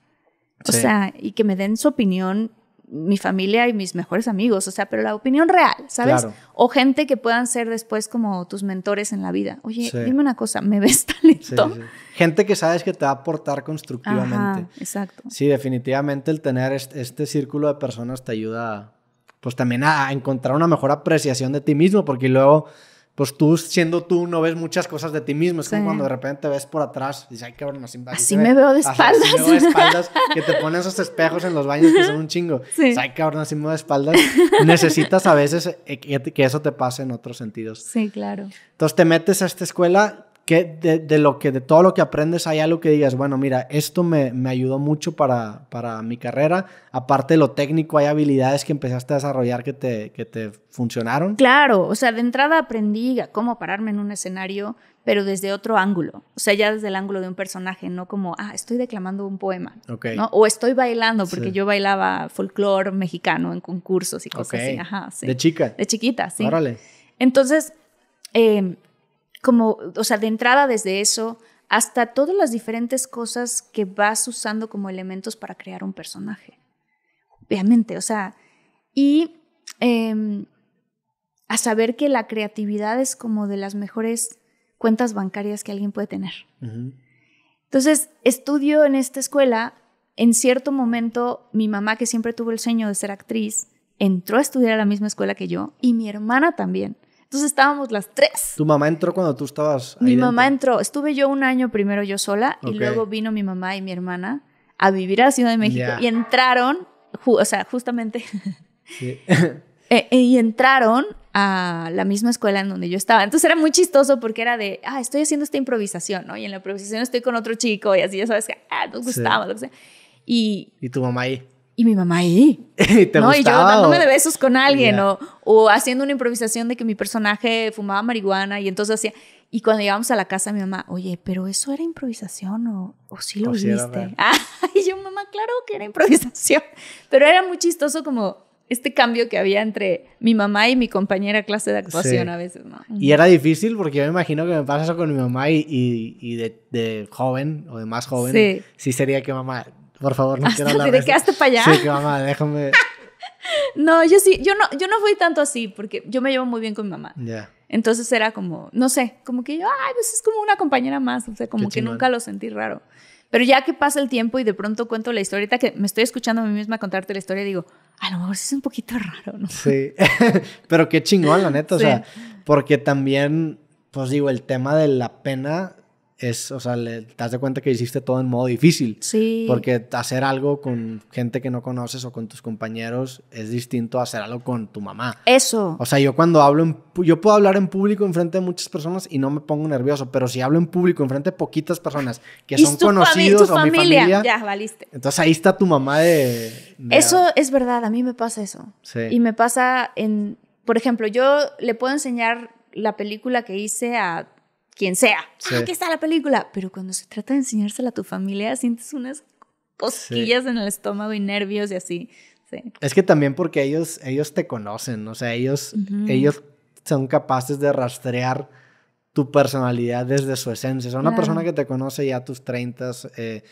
O sea, y que me den su opinión mi familia y mis mejores amigos, o sea, pero la opinión real, ¿sabes? O gente que puedan ser después como tus mentores en la vida. Oye, dime una cosa, ¿me ves talento? Gente que sabes que te va a aportar constructivamente. exacto. Sí, definitivamente el tener este, círculo de personas te ayuda a pues también a, encontrar una mejor apreciación de ti mismo, porque luego, pues tú siendo tú no ves muchas cosas de ti mismo. Es como cuando de repente te ves por atrás y dices, ay, cabrón, así, así me, veo de espaldas. Así me veo de espaldas, que te ponen esos espejos en los baños que son un chingo. Sí. ay, cabrón, así me veo de espaldas. Necesitas a veces eh, que eso te pase en otros sentidos. Sí, claro. Entonces te metes a esta escuela que de, lo que, de todo lo que aprendes, hay algo que digas, bueno, mira, esto me, me ayudó mucho para, para, mi carrera. Aparte de lo técnico, hay habilidades que empezaste a desarrollar que te, que te funcionaron. Claro, o sea, de entrada aprendí a cómo pararme en un escenario, pero desde otro ángulo. O sea, ya desde el ángulo de un personaje, no como, ah, estoy declamando un poema. O estoy bailando, porque yo bailaba folclore mexicano en concursos y cosas así. Ajá, De chica. De chiquita, sí. Órale. Entonces, em, como, o sea, de entrada desde eso hasta todas las diferentes cosas que vas usando como elementos para crear un personaje. Obviamente, o sea, y em, a saber que la creatividad es como de las mejores cuentas bancarias que alguien puede tener. Entonces, estudio en esta escuela, en cierto momento mi mamá, que siempre tuvo el sueño de ser actriz, entró a estudiar a la misma escuela que yo y mi hermana también. Entonces estábamos las tres. ¿Tu mamá entró cuando tú estabas? Ahí mi mamá entró. Estuve yo un año primero yo sola y luego vino mi mamá y mi hermana a vivir a la Ciudad de México y entraron, o sea, justamente. Eh, eh, y entraron a la misma escuela en donde yo estaba. Entonces era muy chistoso porque era de, ah, estoy haciendo esta improvisación, ¿no? Y en la improvisación estoy con otro chico y así, ya sabes que, ah, nos gustaba, lo que sea. Y, y tu mamá ahí y mi mamá ahí. ¿Te y yo dándome de besos con alguien o, haciendo una improvisación de que mi personaje fumaba marihuana y entonces hacía... Y cuando llegamos a la casa, mi mamá, oye, pero eso era improvisación o, o sí lo viste? yo, mamá, claro que era improvisación. Pero era muy chistoso como este cambio que había entre mi mamá y mi compañera clase de actuación a veces, ¿no? Y era difícil porque yo me imagino que me pasa eso con mi mamá y, de, de, joven o de más joven, sí, sí sería que mamá, por favor, no quiero hablar. ¿Te quedaste para allá? Sí, que mamá, déjame. no, yo sí, yo no, yo no fui tanto así, porque yo me llevo muy bien con mi mamá. Ya. Entonces era como, no sé, como que yo, ay, pues es como una compañera más, o sea, como que nunca lo sentí raro. Pero ya que pasa el tiempo y de pronto cuento la historia, que me estoy escuchando a mí misma contarte la historia, digo, a lo mejor es un poquito raro, ¿no? Sí, pero qué chingón, la neta, o sea, porque también, pues digo, el tema de la pena es, o sea, te das de cuenta que hiciste todo en modo difícil. Sí. Porque hacer algo con gente que no conoces o con tus compañeros es distinto a hacer algo con tu mamá. Eso. O sea, yo cuando hablo, yo puedo hablar en público enfrente de muchas personas y no me pongo nervioso, pero si hablo en público enfrente de poquitas personas que son conocidos o familia? mi familia. Ya, valiste. Entonces ahí está tu mamá de... eso es verdad, a mí me pasa eso. Sí. Y me pasa en, por ejemplo, yo le puedo enseñar la película que hice a quien sea. Ah, aquí está la película. Pero cuando se trata de enseñársela a tu familia, sientes unas cosquillas en el estómago y nervios y así. Sí. Es que también porque ellos, ellos te conocen, o sea, ellos, ellos son capaces de rastrear tu personalidad desde su esencia. O sea, una persona que te conoce ya a tus 30, eh,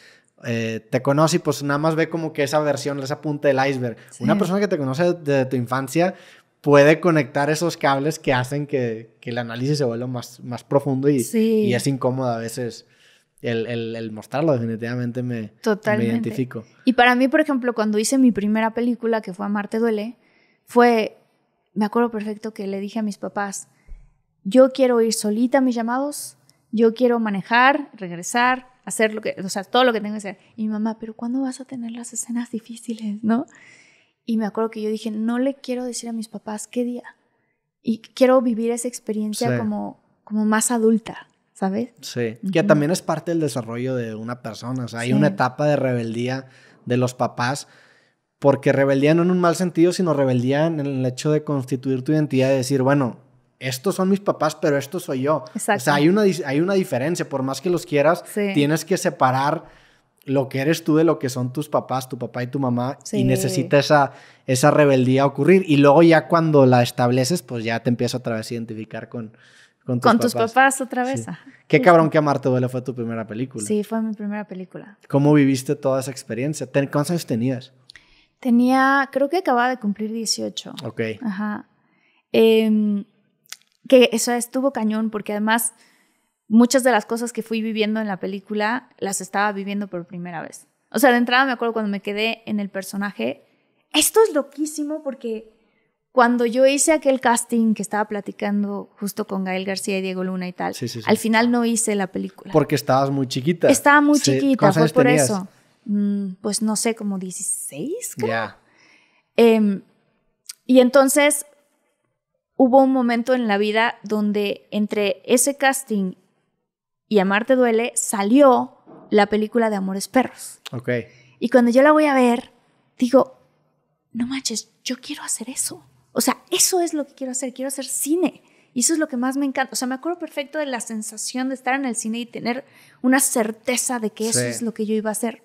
eh, te conoce y pues nada más ve como que esa versión, esa punta del iceberg. Una persona que te conoce desde tu infancia, puede conectar esos cables que hacen que, el análisis se vuelva más, más profundo y, y es incómodo a veces. El, mostrarlo definitivamente me, identifico. Y para mí, por ejemplo, cuando hice mi primera película, que fue Amarte Duele, fue, me acuerdo perfecto que le dije a mis papás, yo quiero ir solita a mis llamados, yo quiero manejar, regresar, hacer lo que, o sea, todo lo que tengo que hacer. Y mi mamá, pero ¿cuándo vas a tener las escenas difíciles, no? Y me acuerdo que yo dije, no le quiero decir a mis papás qué día. Y quiero vivir esa experiencia como, como más adulta, ¿sabes? Sí, que también es parte del desarrollo de una persona. O sea, hay una etapa de rebeldía de los papás, porque rebeldía no en un mal sentido, sino rebeldía en el hecho de constituir tu identidad, de decir, bueno, estos son mis papás, pero esto soy yo. O sea, hay una, hay una diferencia, por más que los quieras, tienes que separar lo que eres tú de lo que son tus papás, tu papá y tu mamá, y necesita esa, esa rebeldía ocurrir. Y luego ya cuando la estableces, pues ya te empiezas otra vez a identificar con, con tus, con tus papás. otra vez. Qué cabrón que Amarte Duele fue tu primera película. Sí, fue mi primera película. ¿Cómo viviste toda esa experiencia? ¿Cuántos años tenías? Tenía, creo que acababa de cumplir 18. Ok. Ajá. Em, que eso estuvo cañón, porque además muchas de las cosas que fui viviendo en la película las estaba viviendo por primera vez. O sea, de entrada me acuerdo cuando me quedé en el personaje. Esto es loquísimo porque cuando yo hice aquel casting que estaba platicando justo con Gael García y Diego Luna y tal, al final no hice la película. Porque estabas muy chiquita. Estaba muy chiquita, fue por eso. Mm, pues no sé, como 16, creo. Em, y entonces hubo un momento en la vida donde entre ese casting y Amarte Duele salió la película de Amores Perros. Ok. Y cuando yo la voy a ver, digo, no manches, yo quiero hacer eso. O sea, eso es lo que quiero hacer, quiero hacer cine. Y eso es lo que más me encanta. O sea, me acuerdo perfecto de la sensación de estar en el cine y tener una certeza de que eso es lo que yo iba a hacer.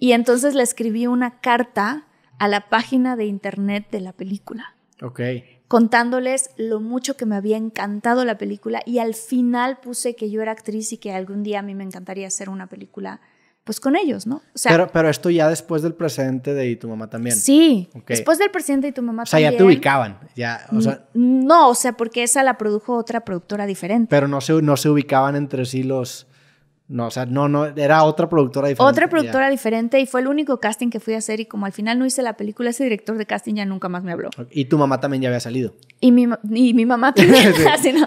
Y entonces le escribí una carta a la página de internet de la película. Ok. Contándoles lo mucho que me había encantado la película y al final puse que yo era actriz y que algún día a mí me encantaría hacer una película pues con ellos, ¿no? pero, pero esto ya después del presente de Y tu mamá también. Sí, después del presente de Y tu mamá también. O sea, ya te ubicaban. Ya, no, o sea, porque esa la produjo otra productora diferente. Pero no se, no se ubicaban entre sí los no, o sea, no, no, era otra productora diferente. Otra productora diferente y fue el único casting que fui a hacer y como al final no hice la película, ese director de casting ya nunca más me habló. Y tu mamá también ya había salido. Y mi, y mi mamá también, no.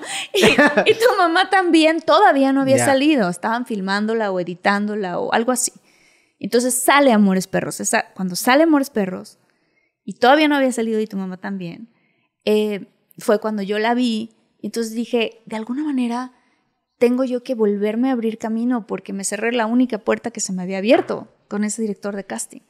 y, tu mamá también todavía no había salido, estaban filmándola o editándola o algo así. Entonces sale Amores Perros, Esa, cuando sale Amores Perros y todavía no había salido y tu mamá también, eh, fue cuando yo la vi y entonces dije, de alguna manera tengo yo que volverme a abrir camino porque me cerré la única puerta que se me había abierto con ese director de casting.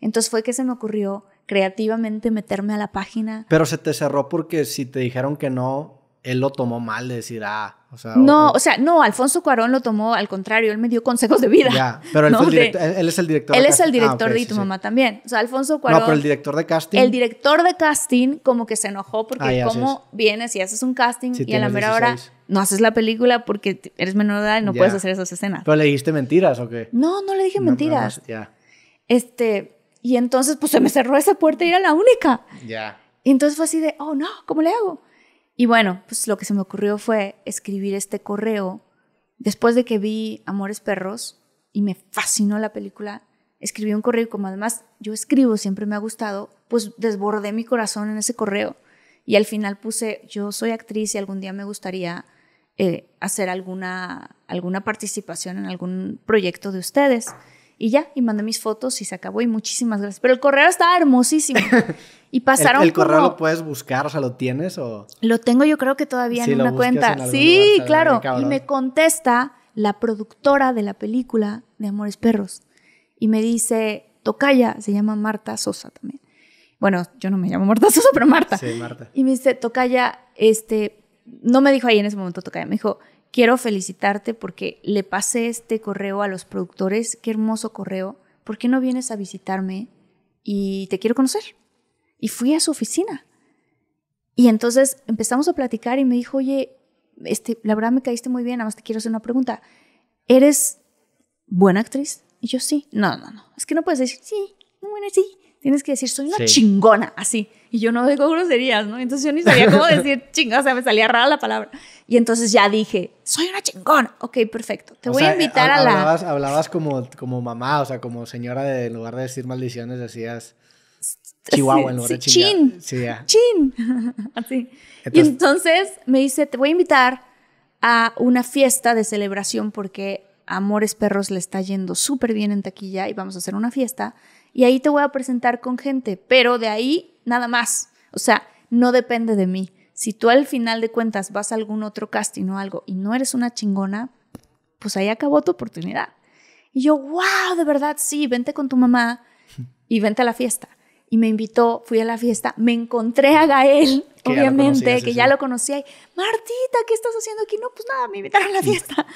Entonces fue que se me ocurrió creativamente meterme a la página. Pero se te cerró porque si te dijeron que no, él lo tomó mal de decir, ah, no, o, sea, no, Alfonso Cuarón lo tomó al contrario, él me dio consejos de vida. pero él, el él, es el director. Él de es el ah, director de tu mamá también. O sea, Alfonso Cuarón. No, pero el director de casting. El director de casting como que se enojó porque ah, como vienes y haces un casting y a la mera hora no haces la película porque eres menor de edad y no puedes hacer esas escenas. ¿Pero le dijiste mentiras o qué? No, no le dije mentiras. ya. Este, y entonces pues se me cerró esa puerta y era la única. Ya. Y entonces fue así de, oh no, ¿cómo le hago? Y bueno, pues lo que se me ocurrió fue escribir este correo. Después de que vi Amores Perros y me fascinó la película, escribí un correo y como además yo escribo, siempre me ha gustado, pues desbordé mi corazón en ese correo. Y al final puse, yo soy actriz y algún día me gustaría eh, hacer alguna, alguna participación en algún proyecto de ustedes. Y ya, y mandé mis fotos y se acabó y muchísimas gracias. Pero el correo estaba hermosísimo. Y pasaron ¿El, el correo lo puedes buscar? O sea, ¿lo tienes o...? Lo tengo yo creo que todavía en una cuenta. sí, claro. y me contesta la productora de la película de Amores Perros. Y me dice, Tocaya, se llama Marta Sosa también. Bueno, yo no me llamo Marta Sosa, pero Marta. Sí, Marta. Y me dice, Tocaya, este... No me dijo ahí en ese momento Tocaya, me dijo, quiero felicitarte porque le pasé este correo a los productores, qué hermoso correo, ¿por qué no vienes a visitarme y te quiero conocer? Y fui a su oficina. Y entonces empezamos a platicar y me dijo, oye, este, la verdad me caíste muy bien, nada más te quiero hacer una pregunta. ¿Eres buena actriz? Y yo sí. No, no, no. Es que no puedes decir sí, bueno, sí. Tienes que decir, soy una chingona, así. Y yo no digo groserías, ¿no? Entonces yo ni sabía cómo decir chingona, o sea, me salía rara la palabra. Y entonces ya dije, soy una chingona. Ok, perfecto. Te voy a invitar a, la... Hablabas, como, como mamá, o sea, como señora de, en lugar de decir maldiciones, decías... Chihuahua en lugar sí, de Chin. Sí, Chin. Así. y entonces me dice, te voy a invitar a una fiesta de celebración porque Amores Perros le está yendo súper bien en taquilla y vamos a hacer una fiesta y ahí te voy a presentar con gente, pero de ahí nada más. O sea, no depende de mí. Si tú al final de cuentas vas a algún otro casting o algo y no eres una chingona, pues ahí acabó tu oportunidad. Y yo, wow, de verdad, sí, vente con tu mamá y vente a la fiesta. Y me invitó, fui a la fiesta, me encontré a Gael, obviamente, que ya lo conocía. Martita, ¿qué estás haciendo aquí? No, pues nada, me invitaron a la fiesta.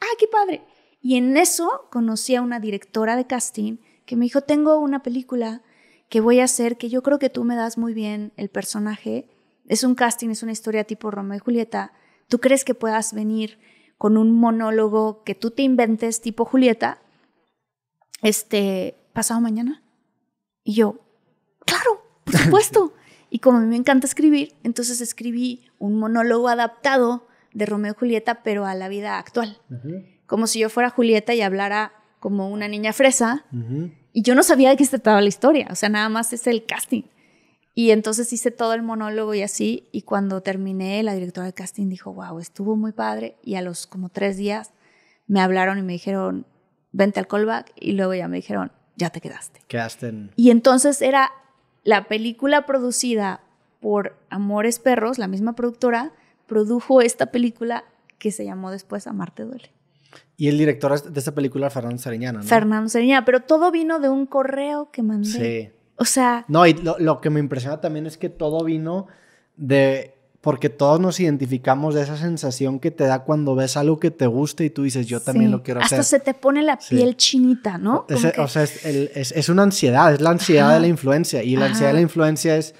ah, qué padre. Y en eso conocí a una directora de casting que me dijo, tengo una película que voy a hacer, que yo creo que tú me das muy bien el personaje, es un casting, es una historia tipo Romeo y Julieta, ¿tú crees que puedas venir con un monólogo que tú te inventes tipo Julieta, este, pasado mañana? Y yo, claro, por supuesto. y como a mí me encanta escribir, entonces escribí un monólogo adaptado de Romeo y Julieta, pero a la vida actual. Como si yo fuera Julieta y hablara como una niña fresa. Y yo no sabía de qué se trataba la historia, o sea, nada más es el casting. Y entonces hice todo el monólogo y así, y cuando terminé, la directora de casting dijo, wow, estuvo muy padre, y a los como tres días me hablaron y me dijeron, vente al callback, y luego ya me dijeron, ya te quedaste. Quedaste Y entonces era la película producida por Amores Perros, la misma productora, produjo esta película que se llamó después Amarte Duele. Y el director de esta película, Fernando Sariñana, ¿no? Fernando Sariñana, pero todo vino de un correo que mandé. Sí. O sea. No, y lo, que me impresiona también es que todo vino de porque todos nos identificamos de esa sensación que te da cuando ves algo que te gusta y tú dices, yo también lo quiero hacer. Hasta se te pone la piel chinita, ¿no? Es, O sea, es, una ansiedad, es la ansiedad de la influencia. Y la ansiedad de la influencia es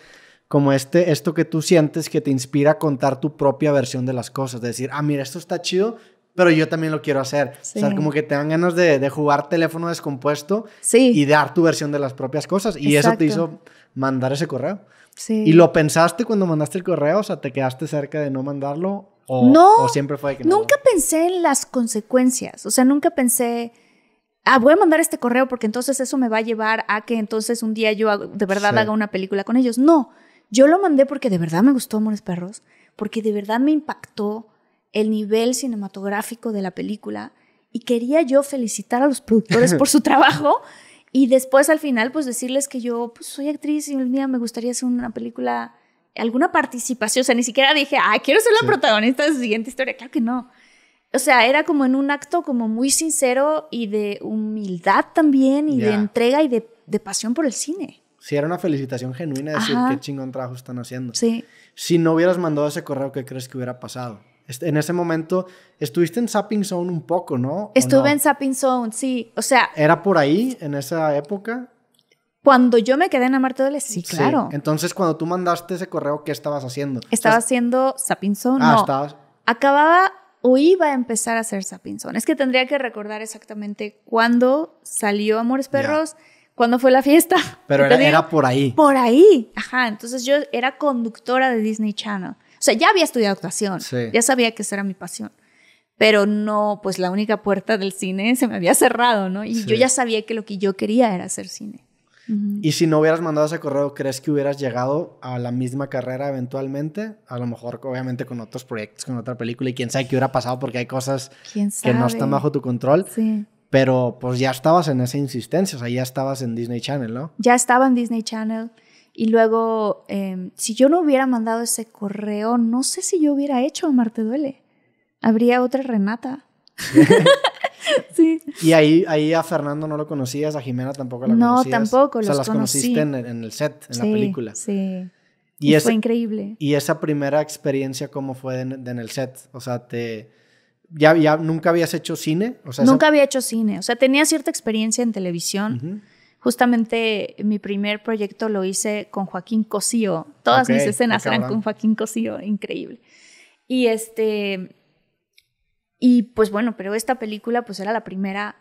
como este, esto que tú sientes que te inspira a contar tu propia versión de las cosas. De decir, ah, mira, esto está chido, pero yo también lo quiero hacer. O sea, como que te dan ganas de, jugar teléfono descompuesto sí. y dar tu versión de las propias cosas. Y eso te hizo mandar ese correo. Sí. ¿Y lo pensaste cuando mandaste el correo? O sea, ¿te quedaste cerca de no mandarlo? O, no, o siempre fue que nunca pensé en las consecuencias. O sea, nunca pensé, ah, voy a mandar este correo porque entonces eso me va a llevar a que entonces un día yo de verdad haga una película con ellos. No, yo lo mandé porque de verdad me gustó Amores Perros, porque de verdad me impactó el nivel cinematográfico de la película y quería yo felicitar a los productores por su trabajo y después al final pues decirles que yo pues, soy actriz y me gustaría hacer una película, alguna participación, o sea, ni siquiera dije, ah, quiero ser la protagonista de la siguiente historia, claro que no. O sea, era como en un acto como muy sincero y de humildad también y de entrega y de, pasión por el cine. Sí, era una felicitación genuina de decir qué chingón trabajo están haciendo. Sí. Si no hubieras mandado ese correo, ¿qué crees que hubiera pasado? En ese momento, estuviste en Sapping Zone un poco, ¿no? Estuve en Sapping Zone, sí. O sea. ¿Era por ahí, en esa época? Cuando yo me quedé en Amarte del sí, claro. Entonces, cuando tú mandaste ese correo, ¿qué estabas haciendo? Estaba haciendo Sapping Zone. Ah, estabas. Acababa o iba a empezar a hacer Sapping Zone. Es que tendría que recordar exactamente cuándo salió Amores Perros. ¿Cuándo fue la fiesta? Pero era, por ahí. Por ahí. Ajá. Entonces yo era conductora de Disney Channel. O sea, ya había estudiado actuación, ya sabía que esa era mi pasión, pero no, pues la única puerta del cine se me había cerrado, ¿no? Y yo ya sabía que lo que yo quería era hacer cine. Y si no hubieras mandado ese correo, ¿crees que hubieras llegado a la misma carrera eventualmente? A lo mejor, obviamente, con otros proyectos, con otra película, y quién sabe qué hubiera pasado porque hay cosas que no están bajo tu control. Sí. Pero pues ya estabas en esa insistencia, o sea, ya estabas en Disney Channel, ¿no? Ya estaba en Disney Channel. Y luego, em, si yo no hubiera mandado ese correo, no sé si yo hubiera hecho Amarte Duele. Habría otra Renata. sí. Y ahí, ahí a Fernando no lo conocías, a Jimena tampoco la conocías. No, tampoco los O sea, las conociste en, el set, en la película. Sí. Y, y fue increíble. ¿Y esa primera experiencia cómo fue en, el set? O sea, te... Ya, ya nunca habías hecho cine, nunca había hecho cine, o sea, tenía cierta experiencia en televisión, Justamente mi primer proyecto lo hice con Joaquín Cosío. Todas mis escenas ah, eran con Joaquín Cosío, increíble. Y este y pues bueno, pero esta película pues era la primera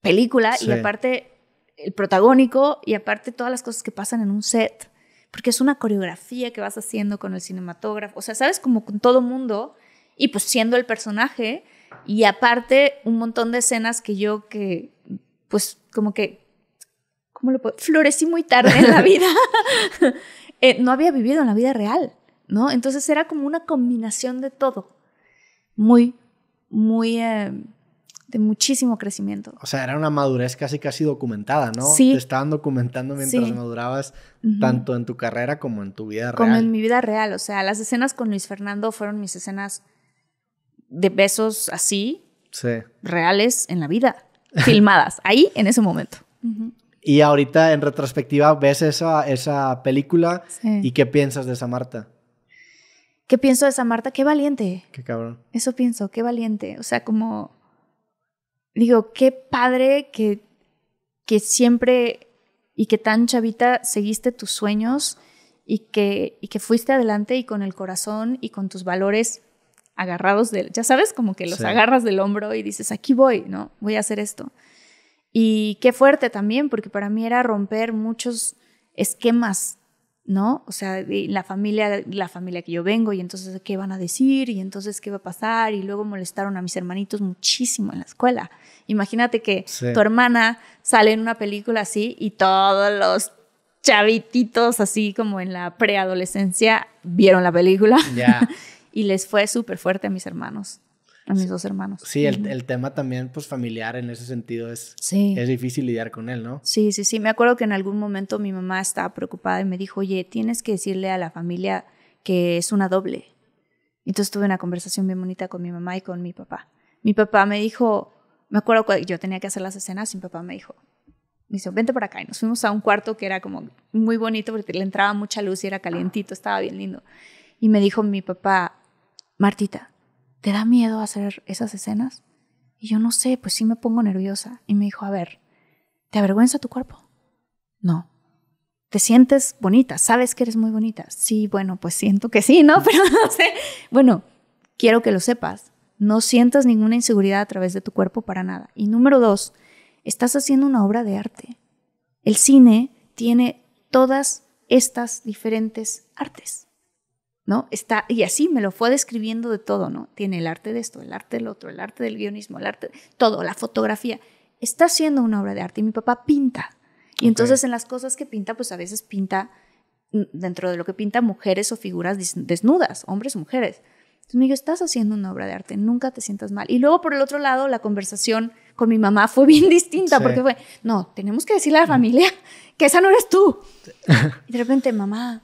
película y aparte el protagónico y aparte todas las cosas que pasan en un set, porque es una coreografía que vas haciendo con el cinematógrafo, o sea, sabes como con todo mundo y pues siendo el personaje y aparte un montón de escenas que yo que pues como que ¿cómo lo Florecí muy tarde en la vida. Eh, no había vivido en la vida real, ¿no? Entonces era como una combinación de todo. Muy, muy, eh, de muchísimo crecimiento. O sea, era una madurez casi, casi documentada, ¿no? Sí. Te estaban documentando mientras madurabas, tanto en tu carrera como en tu vida real. Como en mi vida real, o sea, las escenas con Luis Fernando fueron mis escenas de besos así, sí. reales en la vida, filmadas, ahí en ese momento. Y ahorita en retrospectiva ves esa, esa película y qué piensas de esa Marta. ¿Qué pienso de esa Marta? Qué valiente. Qué cabrón. Eso pienso, qué valiente. O sea, como digo, qué padre que, que siempre y que tan chavita seguiste tus sueños y que, y que fuiste adelante y con el corazón y con tus valores agarrados del, ya sabes, como que los agarras del hombro y dices, aquí voy, ¿no? Voy a hacer esto. Y qué fuerte también, porque para mí era romper muchos esquemas, ¿no? O sea, la familia, la familia que yo vengo, y entonces qué van a decir, y entonces qué va a pasar, y luego molestaron a mis hermanitos muchísimo en la escuela. Imagínate que tu hermana sale en una película así y todos los chavititos así como en la preadolescencia vieron la película. y les fue súper fuerte a mis hermanos a mis dos hermanos. Sí, el, tema también pues familiar en ese sentido es, es difícil lidiar con él, ¿no? Sí, sí, sí. Me acuerdo que en algún momento mi mamá estaba preocupada y me dijo, oye, tienes que decirle a la familia que es una doble. Entonces tuve una conversación bien bonita con mi mamá y con mi papá. Mi papá me dijo, me acuerdo que yo tenía que hacer las escenas y mi papá me dijo, me dice, vente para acá. Y nos fuimos a un cuarto que era como muy bonito porque le entraba mucha luz y era calientito, estaba bien lindo. Y me dijo mi papá, Martita, ¿te da miedo hacer esas escenas? Y yo no sé, pues sí me pongo nerviosa. Y me dijo, a ver, ¿te avergüenza tu cuerpo? No. ¿Te sientes bonita? ¿Sabes que eres muy bonita? Sí, bueno, pues siento que sí, ¿no? Pero no sé. Bueno, quiero que lo sepas. No sientas ninguna inseguridad a través de tu cuerpo para nada. Y número dos, estás haciendo una obra de arte. El cine tiene todas estas diferentes artes. ¿no? Está, y así me lo fue describiendo de todo, ¿no? Tiene el arte de esto, el arte del otro, el arte del guionismo, el arte, todo, la fotografía. Está haciendo una obra de arte y mi papá pinta. Y entonces en las cosas que pinta, pues a veces pinta, mm, dentro de lo que pinta, mujeres o figuras desnudas, hombres o mujeres. Entonces me dijo, estás haciendo una obra de arte, nunca te sientas mal. Y luego por el otro lado, la conversación con mi mamá fue bien distinta porque fue, no, tenemos que decirle a la mm. familia que esa no eres tú. Y de repente, mamá,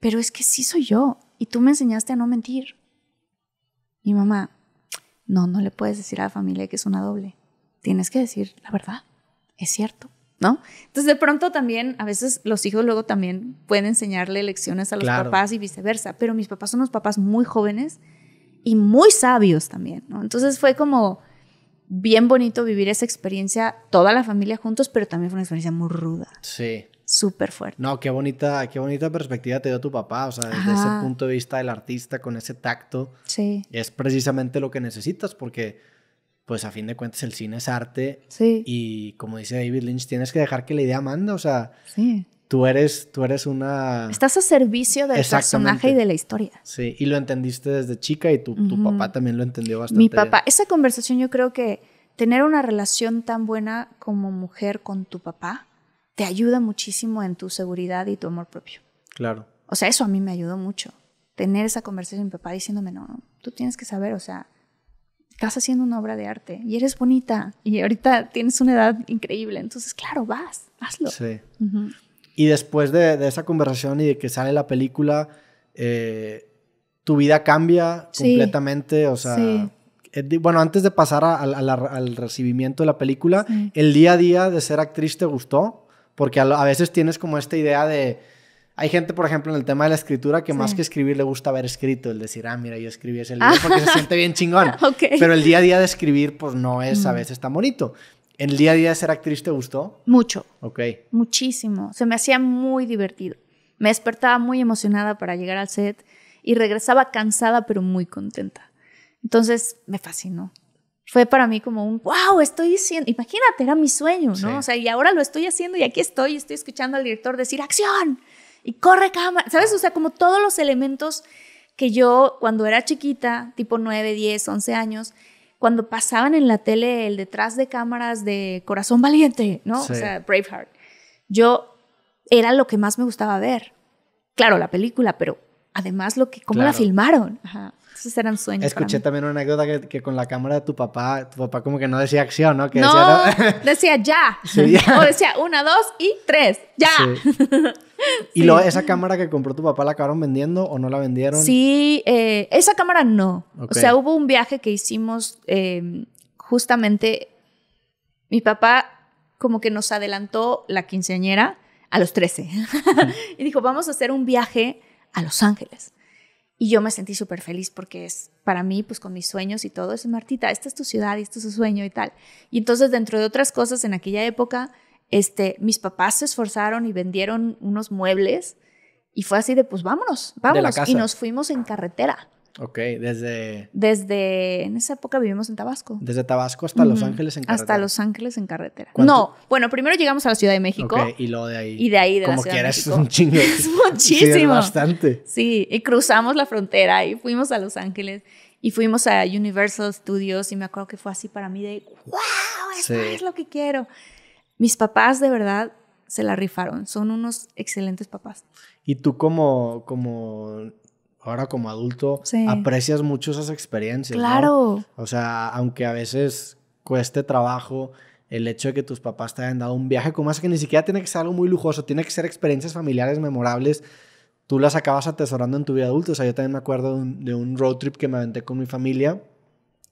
pero es que sí soy yo y tú me enseñaste a no mentir. Mi mamá, no, no le puedes decir a la familia que es una doble. Tienes que decir la verdad. Es cierto, ¿no? Entonces de pronto también, a veces los hijos luego también pueden enseñarle lecciones a los papás y viceversa, pero mis papás son unos papás muy jóvenes y muy sabios también, ¿no? Entonces fue como bien bonito vivir esa experiencia, toda la familia juntos, pero también fue una experiencia muy ruda. Sí súper fuerte. No, qué bonita, qué bonita perspectiva te dio tu papá, o sea, desde ese punto de vista del artista, con ese tacto. Sí. Es precisamente lo que necesitas porque, pues a fin de cuentas, el cine es arte. Sí. Y como dice David Lynch, tienes que dejar que la idea manda, o sea, sí. tú, eres, tú eres una... Estás a servicio del personaje y de la historia. Sí, y lo entendiste desde chica y tu, papá también lo entendió bastante. Mi papá, esa conversación yo creo que tener una relación tan buena como mujer con tu papá, te ayuda muchísimo en tu seguridad y tu amor propio. Claro. O sea, eso a mí me ayudó mucho. Tener esa conversación con mi papá diciéndome, no, no, tú tienes que saber, o sea, estás haciendo una obra de arte y eres bonita y ahorita tienes una edad increíble, entonces, claro, vas, hazlo. Sí. Y después de, esa conversación y de que sale la película, eh, tu vida cambia completamente, o sea... Eh, bueno, antes de pasar al recibimiento de la película, ¿el día a día de ser actriz te gustó? Porque a, veces tienes como esta idea de... Hay gente, por ejemplo, en el tema de la escritura que más que escribir le gusta haber escrito, el decir, ah, mira, yo escribí ese libro ah. porque se siente bien chingón. Pero el día a día de escribir, pues no es a mm. veces tan bonito. ¿El día a día de ser actriz te gustó? Mucho. Ok. Muchísimo. Se me hacía muy divertido. Me despertaba muy emocionada para llegar al set y regresaba cansada pero muy contenta. Entonces me fascinó fue para mí como un, wow, estoy haciendo, imagínate, era mi sueño, ¿no? O sea, y ahora lo estoy haciendo y aquí estoy, estoy escuchando al director decir, acción, y corre cámara, ¿sabes? O sea, como todos los elementos que yo cuando era chiquita, tipo 9, 10, 11 años, cuando pasaban en la tele el detrás de cámaras de Corazón Valiente, ¿no? O sea, Braveheart, yo era lo que más me gustaba ver. Claro, la película, pero además lo que, cómo la filmaron. Ajá. Esos eran sueños. Escuché también una anécdota que, con la cámara de tu papá, tu papá como que no decía acción, ¿no? no, decía, ya. O decía una, dos y tres, ya. ¿Y esa cámara que compró tu papá la acabaron vendiendo o no la vendieron? Sí, eh, esa cámara no. O sea, hubo un viaje que hicimos em, justamente, mi papá como que nos adelantó la quinceañera a los trece. y dijo, vamos a hacer un viaje a Los Ángeles. Y yo me sentí súper feliz porque es para mí, pues con mis sueños y todo, es Martita, esta es tu ciudad y este es tu sueño y tal. Y entonces, dentro de otras cosas, en aquella época, este, mis papás se esforzaron y vendieron unos muebles y fue así de, pues vámonos, vámonos. Y nos fuimos en carretera. Ok, desde... Desde, en esa época vivimos en Tabasco. Desde Tabasco hasta Los Ángeles en carretera. Hasta Los Ángeles en carretera. No, bueno, primero llegamos a la Ciudad de México. y luego de ahí. Y de ahí de Como la es un chingo. es muchísimo. Sí, bastante. Sí, y cruzamos la frontera y fuimos a Los Ángeles y fuimos a Universal Studios y me acuerdo que fue así para mí de, wow, es lo que quiero. Mis papás de verdad se la rifaron, son unos excelentes papás. Y tú como, como ahora como adulto aprecias mucho esas experiencias. Claro. O sea, aunque a veces cueste trabajo el hecho de que tus papás te hayan dado un viaje como más que ni siquiera tiene que ser algo muy lujoso, tiene que ser experiencias familiares memorables. Tú las acabas atesorando en tu vida adulta. O sea, yo también me acuerdo de un road trip que me aventé con mi familia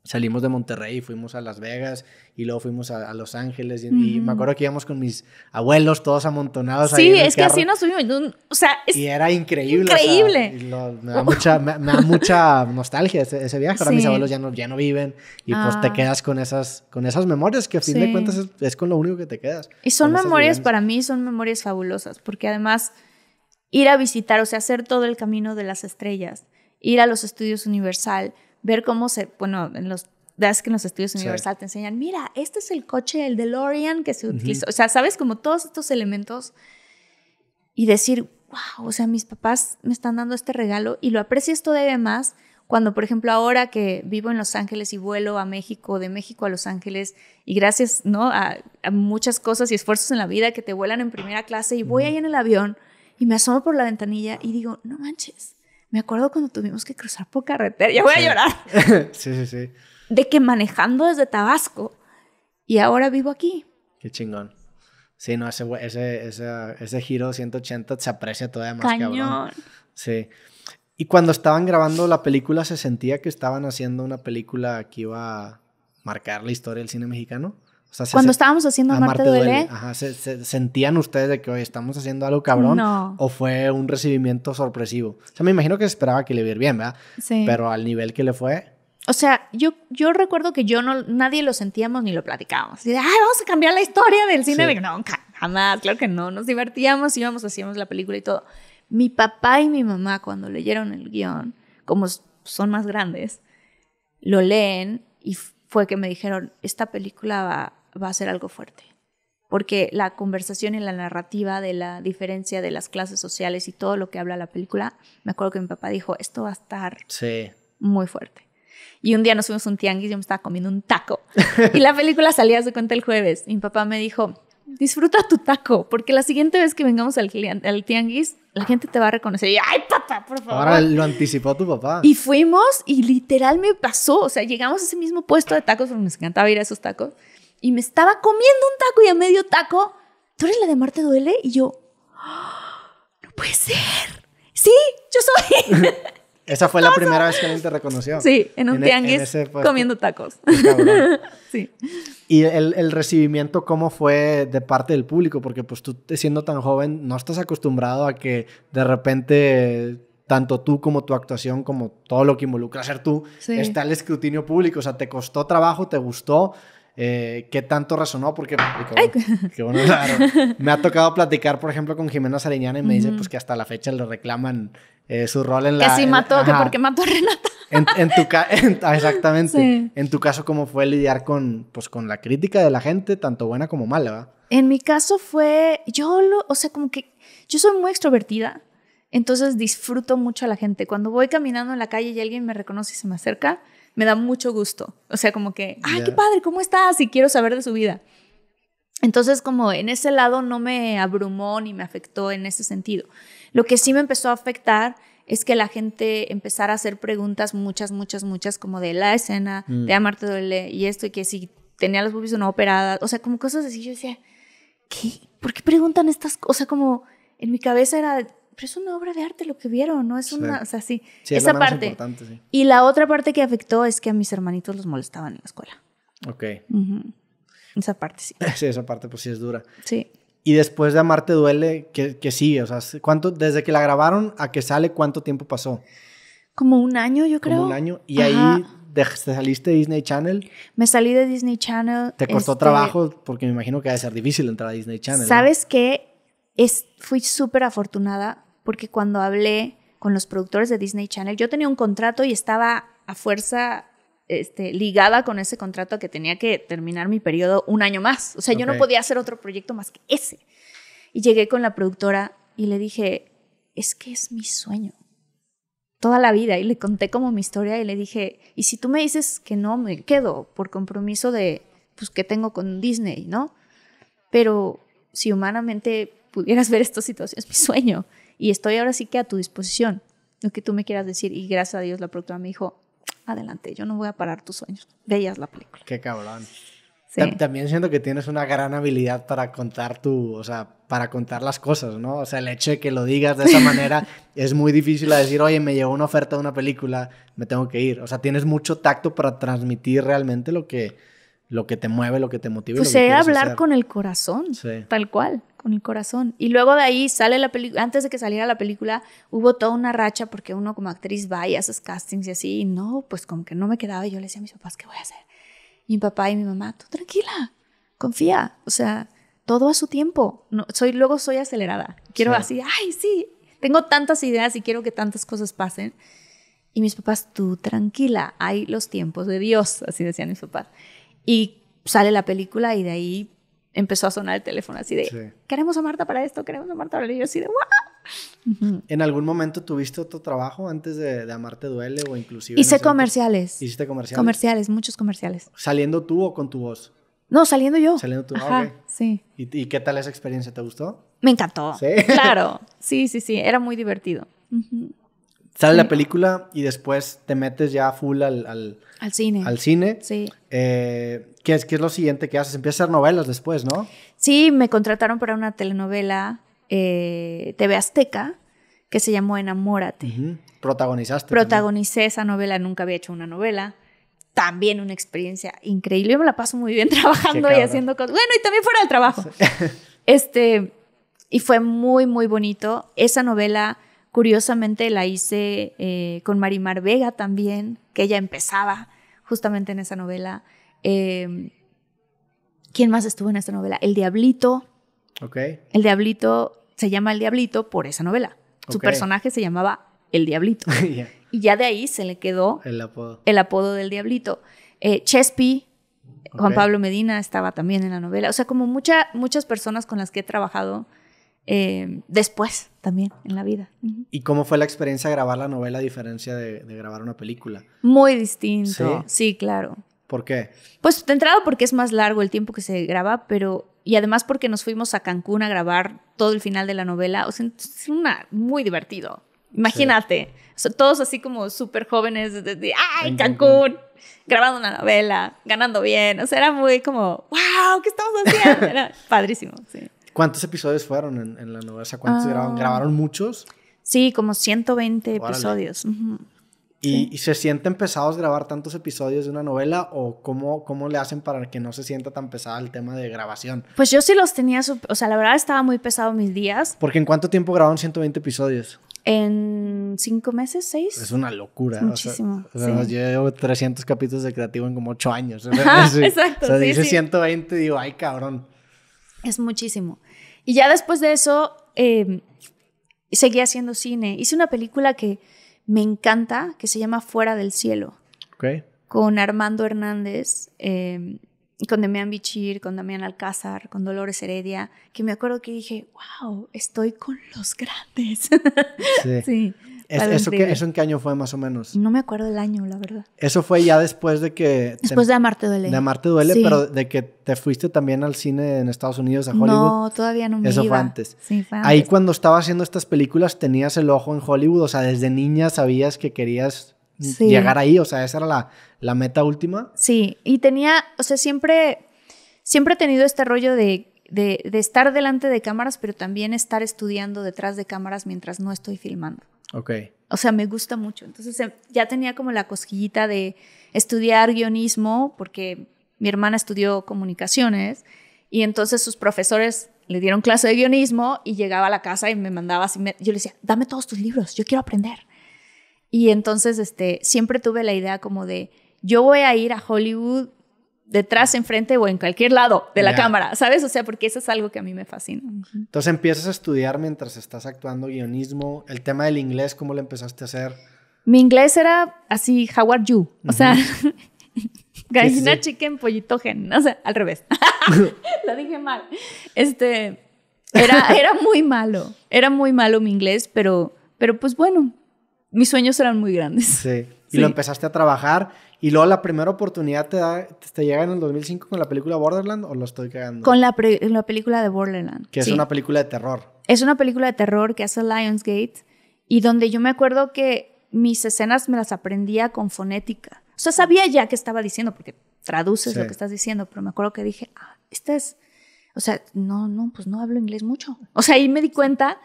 salimos de Monterrey, fuimos a Las Vegas y luego fuimos a, Los Ángeles y, me acuerdo que íbamos con mis abuelos todos amontonados. Sí, es que así nos subimos. O sea, y era increíble. Increíble. me, da mucha, me, da mucha nostalgia ese, viaje. Para mis abuelos ya no, ya no viven y pues te ah. quedas con esas, con esas memorias que a fin de cuentas es, con lo único que te quedas. Y son memorias, para mí son memorias fabulosas porque además ir a visitar, o sea, hacer todo el camino de las estrellas, ir a los estudios Universal ver cómo se, bueno, en los das que en los estudios Universal te enseñan, mira, este es el coche, el DeLorean que se utilizó, o sea, sabes como todos estos elementos y decir, wow, o sea, mis papás me están dando este regalo y lo esto todavía más cuando, por ejemplo, ahora que vivo en Los Ángeles y vuelo a México, de México a Los Ángeles, y gracias ¿no? a, muchas cosas y esfuerzos en la vida que te vuelan en primera clase y voy ahí en el avión y me asomo por la ventanilla y digo, no manches, me acuerdo cuando tuvimos que cruzar por carretera, ya voy a llorar. sí, sí, sí. De que manejando desde Tabasco y ahora vivo aquí. Qué chingón. Sí, no, ese, ese, giro 180 se aprecia todavía más, Cañón. Sí. Y cuando estaban grabando la película, ¿se sentía que estaban haciendo una película que iba a marcar la historia del cine mexicano? Cuando estábamos haciendo Marte, Marte duele, sentían ustedes de que, hoy estamos haciendo algo cabrón? No. ¿O fue un recibimiento sorpresivo? O sea, me imagino que se esperaba que le viera bien, ¿verdad? Sí. Pero al nivel que le fue... O sea, yo, yo recuerdo que yo no, nadie lo sentíamos ni lo platicábamos. Y ay, vamos a cambiar la historia del cine. No, jamás, claro que no. Nos divertíamos, íbamos, hacíamos la película y todo. Mi papá y mi mamá, cuando leyeron el guión, como son más grandes, lo leen y fue que me dijeron, esta película va va a ser algo fuerte. Porque la conversación y la narrativa de la diferencia de las clases sociales y todo lo que habla la película, me acuerdo que mi papá dijo, esto va a estar muy fuerte. Y un día nos fuimos a un tianguis, yo me estaba comiendo un taco. Y la película salía, de cuenta, el jueves. mi papá me dijo, disfruta tu taco, porque la siguiente vez que vengamos al, al tianguis, la gente te va a reconocer. Y, ay, papá, por favor. Ahora lo anticipó tu papá. Y fuimos y literal me pasó. O sea, llegamos a ese mismo puesto de tacos, porque me encantaba ir a esos tacos y me estaba comiendo un taco y a medio taco, ¿tú eres la de Marte Duele? Y yo, no puede ser. Sí, yo soy. Esa fue la primera vez que alguien te reconoció. Sí, en un e- tianguis comiendo tacos. sí. ¿Y el, el, recibimiento cómo fue de parte del público? Porque pues tú siendo tan joven no estás acostumbrado a que de repente tanto tú como tu actuación, como todo lo que involucra ser tú, está el escrutinio público. O sea, ¿te costó trabajo? ¿Te gustó? eh, qué tanto resonó, porque me ha tocado platicar, por ejemplo, con Jimena Sariñana y me dice pues que hasta la fecha le reclaman eh, su rol en la... Que sí mató, que porque mató a Renata. En, tu ah, exactamente. En tu caso, ¿cómo fue lidiar con, pues, con la crítica de la gente, tanto buena como mala? En mi caso fue, yo o sea, como que yo soy muy extrovertida, entonces disfruto mucho a la gente. Cuando voy caminando en la calle y alguien me reconoce y se me acerca, me da mucho gusto. O sea, como que, ay, qué padre, ¿cómo estás? Y quiero saber de su vida. Entonces, como en ese lado no me abrumó ni me afectó en ese sentido. Lo que sí me empezó a afectar es que la gente empezara a hacer preguntas, muchas, muchas, muchas, como de la escena, mm. de amarte duele y esto, y que si tenía las boobies o no operadas, o sea, como cosas así. Yo decía, ¿qué? ¿Por qué preguntan estas cosas? O sea, como en mi cabeza era, pero es una obra de arte lo que vieron, no es una, o sea, sí, esa parte. Y la otra parte que afectó es que a mis hermanitos los molestaban en la escuela. Ok. Esa parte sí. Sí, esa parte pues sí es dura. Sí. Y después de Amarte Duele, que sí sí O sea, ¿cuánto, desde que la grabaron a que sale, ¿cuánto tiempo pasó? Como un año, yo creo. un año. Y ahí te saliste de Disney Channel. Me salí de Disney Channel. Te costó este, trabajo porque me imagino que debe ser difícil entrar a Disney Channel. ¿Sabes que qué? fui súper afortunada porque cuando hablé con los productores de Disney Channel, yo tenía un contrato y estaba a fuerza este, ligada con ese contrato que tenía que terminar mi periodo un año más. O sea, yo no podía hacer otro proyecto más que ese. Y llegué con la productora y le dije, es que es mi sueño toda la vida y le conté como mi historia y le dije, y si tú me dices que no, me quedo por compromiso de, pues, que tengo con Disney, ¿no? Pero si humanamente pudieras ver esta situación. Es mi sueño. Y estoy ahora sí que a tu disposición, lo que tú me quieras decir. Y gracias a Dios la productora me dijo, adelante, yo no voy a parar tus sueños. Veías la película. Qué cabrón. También siento que tienes una gran habilidad para contar tu, o sea, para contar las cosas, ¿no? O sea, el hecho de que lo digas de esa manera es muy difícil a decir, oye, me llegó una oferta de una película, me tengo que ir. O sea, tienes mucho tacto para transmitir realmente lo que, lo que te mueve, lo que te motiva. Pues sé hablar con el corazón, tal cual con el corazón. Y luego de ahí sale la película, antes de que saliera la película, hubo toda una racha porque uno como actriz va y haces castings y así, y no, pues como que no me quedaba. Y yo le decía a mis papás, ¿qué voy a hacer? mi papá y mi mamá, tú tranquila, confía, o sea, todo a su tiempo. No, soy, luego soy acelerada, quiero así, ay, sí, tengo tantas ideas y quiero que tantas cosas pasen. Y mis papás, tú tranquila, hay los tiempos de Dios, así decían mis papás. Y sale la película y de ahí empezó a sonar el teléfono así de, queremos a Marta para esto, queremos a Marta para ello, así de, ¡wow! ¿En algún momento tuviste otro trabajo antes de, de Amarte Duele o inclusive? Hice comerciales. ¿Hiciste comerciales? Comerciales, muchos comerciales. ¿Saliendo tú o con tu voz? No, saliendo yo. Saliendo tú, ah, Ajá, sí. ¿Y, qué tal esa experiencia? ¿Te gustó? Me encantó. ¿Sí? Claro, sí, sí, sí, era muy divertido. Sale la película y después te metes ya full al, cine. Al cine. Sí. Eh, ¿qué, es, ¿Qué es lo siguiente que haces? empieza a hacer novelas después, ¿no? Sí, me contrataron para una telenovela eh, TV Azteca que se llamó Enamórate. Protagonizaste. Protagonicé esa novela, nunca había hecho una novela. También una experiencia increíble. Yo me la paso muy bien trabajando y haciendo cosas. Bueno, y también fuera del trabajo. este, y fue muy, muy bonito. Esa novela Curiosamente la hice eh, con Marimar Vega también, que ella empezaba justamente en esa novela. Em, ¿Quién más estuvo en esa novela? El Diablito. El Diablito se llama El Diablito por esa novela. Su personaje se llamaba El Diablito. Y ya de ahí se le quedó el apodo, el apodo del Diablito. Eh, Chespi, Juan Pablo Medina estaba también en la novela. O sea, como muchas personas con las que he trabajado eh, después también en la vida. ¿Y cómo fue la experiencia de grabar la novela a diferencia de, grabar una película? Muy distinto, ¿Sí? claro. ¿Por qué? Pues de entrada porque es más largo el tiempo que se graba, pero y además porque nos fuimos a Cancún a grabar todo el final de la novela, o sea, es una, muy divertido. Imagínate, todos así como súper jóvenes, desde, ¡ay, Cancún! grabando una novela, ganando bien, o sea, era muy como, wow, ¿qué estamos haciendo? Era padrísimo, sí. ¿Cuántos episodios fueron en, la novela? ¿cuántos ah. grabaron? ¿Grabaron muchos? Sí, como 120 episodios. ¿Y, se sienten pesados grabar tantos episodios de una novela o cómo, cómo le hacen para que no se sienta tan pesada el tema de grabación? Pues yo sí los tenía, o sea, la verdad estaba muy pesado mis días. Porque ¿en cuánto tiempo grabaron 120 episodios? En cinco meses, seis. Es una locura. Muchísimo. yo llevo 300 capítulos de creativo en como ocho años. Exacto. O sea, dice 120 y digo, ay, cabrón. Es muchísimo. Y ya después de eso, em, seguí haciendo cine. Hice una película que me encanta, que se llama Fuera del Cielo. Okay. Con Armando Hernández, em, con Demian Bichir, con Damián Alcázar, con Dolores Heredia, que me acuerdo que dije, wow, estoy con los grandes. Sí. sí. Es, ¿Eso, en qué año fue más o menos? No me acuerdo el año, la verdad. Eso fue ya después de que... Después de Amarte Duele. De Amarte Duele, pero de que te fuiste también al cine en Estados Unidos, a Hollywood. No, todavía no me Eso fue antes. Ahí cuando estaba haciendo estas películas tenías el ojo en Hollywood, o sea, desde niña sabías que querías llegar ahí, o sea, esa era la, meta última. Sí, y tenía, o sea, siempre, siempre he tenido este rollo de, estar delante de cámaras, pero también estar estudiando detrás de cámaras mientras no estoy filmando. Ok. O sea, me gusta mucho. Entonces em, ya tenía como la cosquillita de estudiar guionismo, porque mi hermana estudió comunicaciones y entonces sus profesores le dieron clase de guionismo y llegaba a la casa y me mandaba así. yo le decía, dame todos tus libros, yo quiero aprender. Y entonces este, siempre tuve la idea como de, yo voy a ir a Hollywood detrás, enfrente o en cualquier lado de la cámara, ¿sabes? O sea, porque eso es algo que a mí me fascina. Entonces empiezas a estudiar mientras estás actuando guionismo, el tema del inglés, ¿cómo lo empezaste a hacer? Mi inglés era así, how are you? O sea, gallina chicken, pollito gen, o sea, al revés. lo dije mal. Este, era, era muy malo, era muy malo mi inglés, pero, pero pues bueno, mis sueños eran muy grandes. Sí. Y lo empezaste a trabajar y luego la primera oportunidad te, da, te llega en el 2005 con la película Borderland o lo estoy cagando? Con la, la película de Borderland. Que es una película de terror. Es una película de terror que hace Lionsgate y donde yo me acuerdo que mis escenas me las aprendía con fonética. O sea, sabía ya qué estaba diciendo porque traduces lo que estás diciendo, pero me acuerdo que dije, ah, esta es, o sea, no, no, pues no hablo inglés mucho. O sea, ahí me di cuenta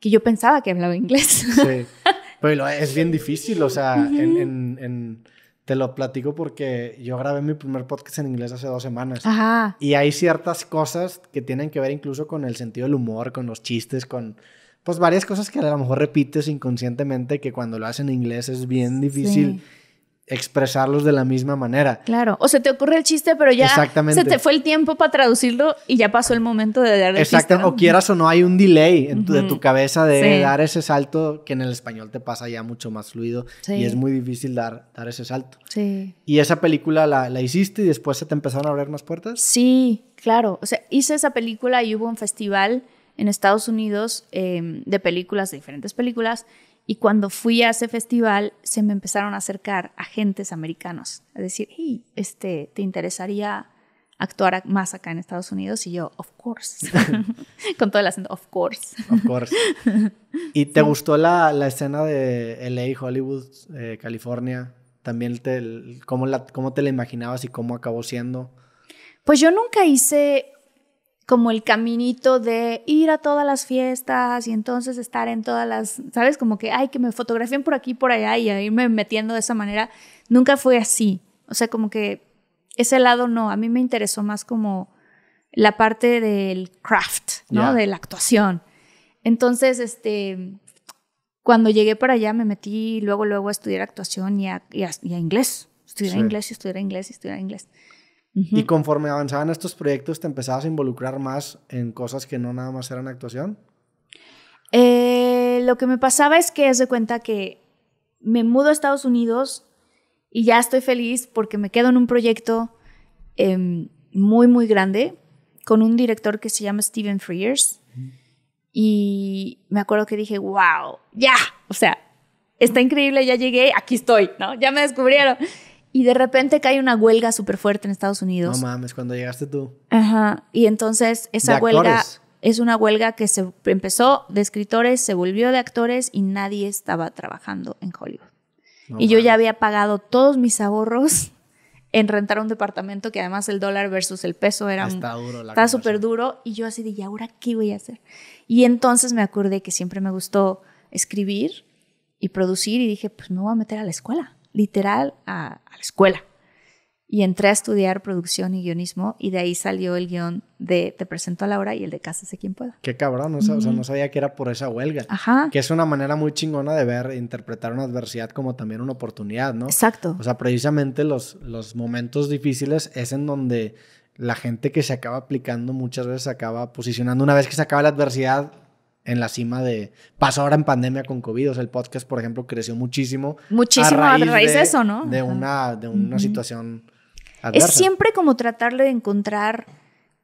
que yo pensaba que hablaba inglés. Sí. Pero es bien difícil, o sea, en te lo platico porque yo grabé mi primer podcast en inglés hace dos semanas. Y hay ciertas cosas que tienen que ver incluso con el sentido del humor, con los chistes, con pues varias cosas que a lo mejor repites inconscientemente que cuando lo haces en inglés es bien difícil expresarlos de la misma manera. Claro, o se te ocurre el chiste, pero ya se te fue el tiempo para traducirlo y ya pasó el momento de dar el Exactamente, o quieras o no, hay un delay de tu cabeza de dar ese salto que en el español te pasa ya mucho más fluido y es muy difícil dar, dar ese salto. Sí. ¿Y esa película la, la hiciste y después se te empezaron a abrir más puertas? Sí, claro, o sea, hice esa película y hubo un festival en Estados Unidos em, de películas, de diferentes películas, y cuando fui a ese festival, se me empezaron a acercar agentes americanos a decir, hey, este, ¿te interesaría actuar más acá en Estados Unidos? Y yo, of course. Con todo el acento, of course. Of course. ¿Y te gustó la, escena de LA, Hollywood, eh, California? También te, cómo te la imaginabas y cómo acabó siendo. Pues yo nunca hice como el caminito de ir a todas las fiestas y entonces estar en todas las, ¿sabes? Como que, ay, que me fotografían por aquí, por allá y a irme metiendo de esa manera. Nunca fue así. O sea, como que ese lado no, a mí me interesó más como la parte del craft, ¿no? De la actuación. Entonces, este, cuando llegué para allá me metí luego, luego a estudiar actuación y a, y a, inglés. Estudiar inglés y estudiar inglés y estudiar inglés. Y conforme avanzaban estos proyectos, ¿te empezabas a involucrar más en cosas que no nada más eran actuación? Eh, lo que me pasaba es que de cuenta que me mudo a Estados Unidos y ya estoy feliz porque me quedo en un proyecto em, muy, muy grande con un director que se llama Steven Frears. Y me acuerdo que dije, wow, ya, o sea, está increíble, ya llegué, aquí estoy, ¿no? Ya me descubrieron. Y de repente cae una huelga súper fuerte en Estados Unidos. No mames, cuando llegaste tú. Ajá. Y entonces esa huelga es una huelga que se empezó de escritores, se volvió de actores y nadie estaba trabajando en Hollywood. y yo ya había pagado todos mis ahorros en rentar un departamento que además el dólar versus el peso era está duro la súper duro y yo así de, ahora qué voy a hacer? Y entonces me acordé que siempre me gustó escribir y producir y dije, pues me voy a meter a la escuela literal a, la escuela. Y entré a estudiar producción y guionismo y de ahí salió el guión de Te presento a la hora y el de casa sé quien pueda. Qué cabrón, o sea, no sabía que era por esa huelga. Ajá. Que es una manera muy chingona de ver, interpretar una adversidad como también una oportunidad, ¿no? Exacto. O sea, precisamente los, los momentos difíciles es en donde la gente que se acaba aplicando muchas veces se acaba posicionando, una vez que se acaba la adversidad, en la cima de... Pasó ahora en pandemia con COVID, o sea, el podcast, por ejemplo, creció muchísimo. Muchísimo a raíz, de, eso, ¿no? De una, de una situación... Adversa. Es siempre como tratarle de encontrar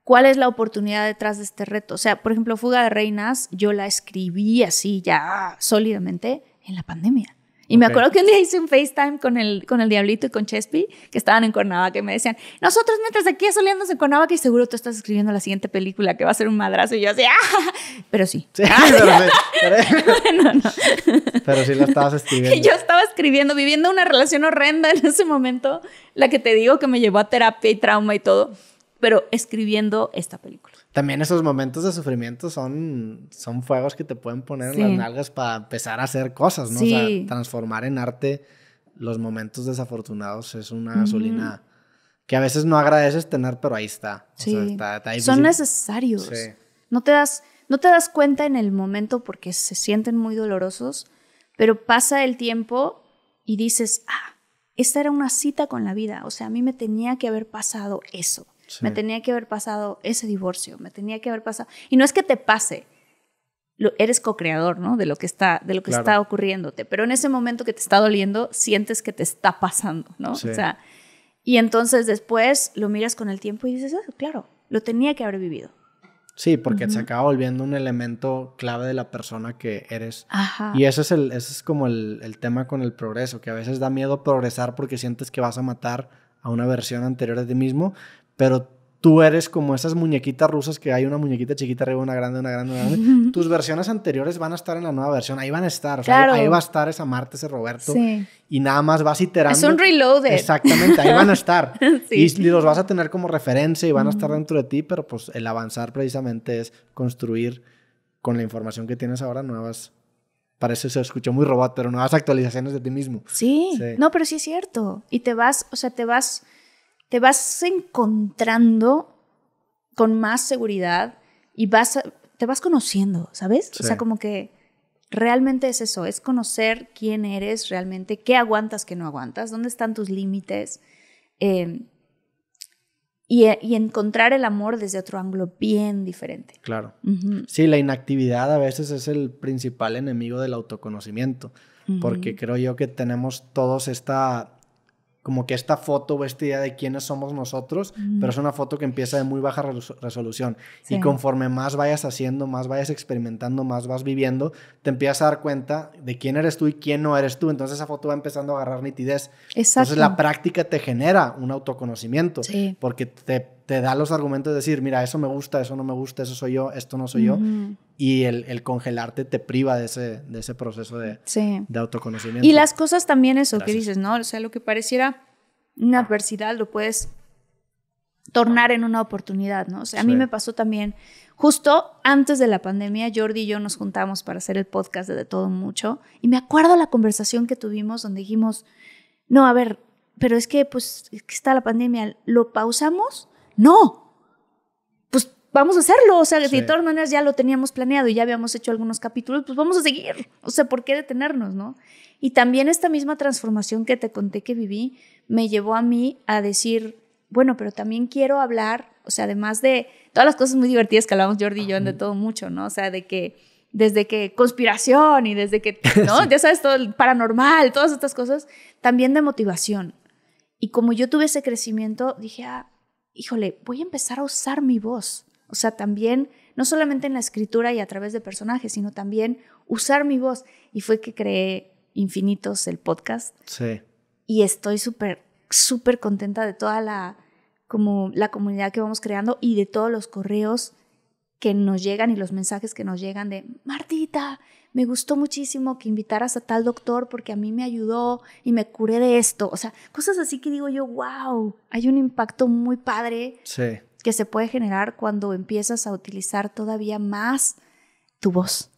cuál es la oportunidad detrás de este reto. O sea, por ejemplo, Fuga de Reinas, yo la escribí así ya sólidamente en la pandemia. Y me acuerdo que un día hice un FaceTime con el, con el Diablito y con Chespi, que estaban en Cuernavaca, que me decían, nosotros mientras aquí asoleándonos en Cuernavaca, y seguro tú estás escribiendo la siguiente película que va a ser un madrazo. Y yo así, ¡ah! Pero sí. sí pero, no. pero sí la estabas escribiendo. yo estaba escribiendo, viviendo una relación horrenda en ese momento, la que te digo que me llevó a terapia y trauma y todo, pero escribiendo esta película también esos momentos de sufrimiento son, son fuegos que te pueden poner en las nalgas para empezar a hacer cosas, ¿no? O sea, transformar en arte los momentos desafortunados es una gasolina que a veces no agradeces tener, pero ahí está. Sí. está, son necesarios. No, te das, no te das cuenta en el momento porque se sienten muy dolorosos, pero pasa el tiempo y dices, ah, esta era una cita con la vida, o sea, a mí me tenía que haber pasado eso. Me tenía que haber pasado ese divorcio, me tenía que haber pasado. Y no es que te pase, lo, eres co-creador, ¿no? De lo que, está, de lo que está ocurriéndote. Pero en ese momento que te está doliendo, sientes que te está pasando, ¿no? y entonces después lo miras con el tiempo y dices, ah, claro, lo tenía que haber vivido. Sí, porque se acaba volviendo un elemento clave de la persona que eres. Y ese es, es como el, el, tema con el progreso, que a veces da miedo progresar porque sientes que vas a matar a una versión anterior de ti mismo, pero tú eres como esas muñequitas rusas que hay una muñequita chiquita arriba, una grande, una grande, una grande. Tus versiones anteriores van a estar en la nueva versión, ahí van a estar, ahí, va a estar esa martes ese Roberto, y nada más vas iterando. Es un reloaded. Exactamente, ahí van a estar. Y los vas a tener como referencia y van a estar dentro de ti, pero pues el avanzar precisamente es construir con la información que tienes ahora nuevas. Parece, se escuchó muy robot, pero nuevas actualizaciones de ti mismo. sí. No, pero sí es cierto. Y te vas, o sea, te vas te vas encontrando con más seguridad y vas te vas conociendo, ¿sabes? O sea, como que realmente es eso, es conocer quién eres realmente, qué aguantas, qué no aguantas, dónde están tus límites em, y, encontrar el amor desde otro ángulo bien diferente. Claro. Sí, la inactividad a veces es el principal enemigo del autoconocimiento, porque creo yo que tenemos todos esta como que esta foto o esta idea de quiénes somos nosotros, pero es una foto que empieza de muy baja resolución. Y conforme más vayas haciendo, más vayas experimentando, más vas viviendo, te empiezas a dar cuenta de quién eres tú y quién no eres tú. Entonces esa foto va empezando a agarrar nitidez. Entonces la práctica te genera un autoconocimiento, porque te te da los argumentos de decir, mira, eso me gusta, eso no me gusta, eso soy yo, esto no soy yo. Y el, congelarte te priva de ese, de ese proceso de, de autoconocimiento. Y las cosas también eso que dices, ¿no? O sea, lo que pareciera una adversidad lo puedes tornar en una oportunidad, ¿no? O sea, a mí me pasó también, justo antes de la pandemia, Jordi y yo nos juntamos para hacer el podcast de, de Todo Mucho, y me acuerdo la conversación que tuvimos donde dijimos, no, a ver, pero es que pues es que está la pandemia, lo pausamos no, pues vamos a hacerlo. O sea, de todas maneras ya lo teníamos planeado y ya habíamos hecho algunos capítulos, pues vamos a seguir. O sea, ¿por qué detenernos, no? Y también esta misma transformación que te conté que viví me llevó a mí a decir, bueno, pero también quiero hablar, o sea, además de todas las cosas muy divertidas que hablamos Jordi y yo, de todo mucho, ¿no? O sea, de que desde que conspiración y desde que, ¿no? Ya sabes, todo el paranormal, todas estas cosas, también de motivación. Y como yo tuve ese crecimiento, dije, ah, híjole, voy a empezar a usar mi voz. O sea, también, no solamente en la escritura y a través de personajes, sino también usar mi voz. Y fue que creé Infinitos, el podcast. Sí. Y estoy súper, súper contenta de toda la, como la comunidad que vamos creando y de todos los correos que nos llegan y los mensajes que nos llegan de, Martita, me gustó muchísimo que invitaras a tal doctor porque a mí me ayudó y me curé de esto. O sea, cosas así que digo yo, wow, hay un impacto muy padre que se puede generar cuando empiezas a utilizar todavía más tu voz.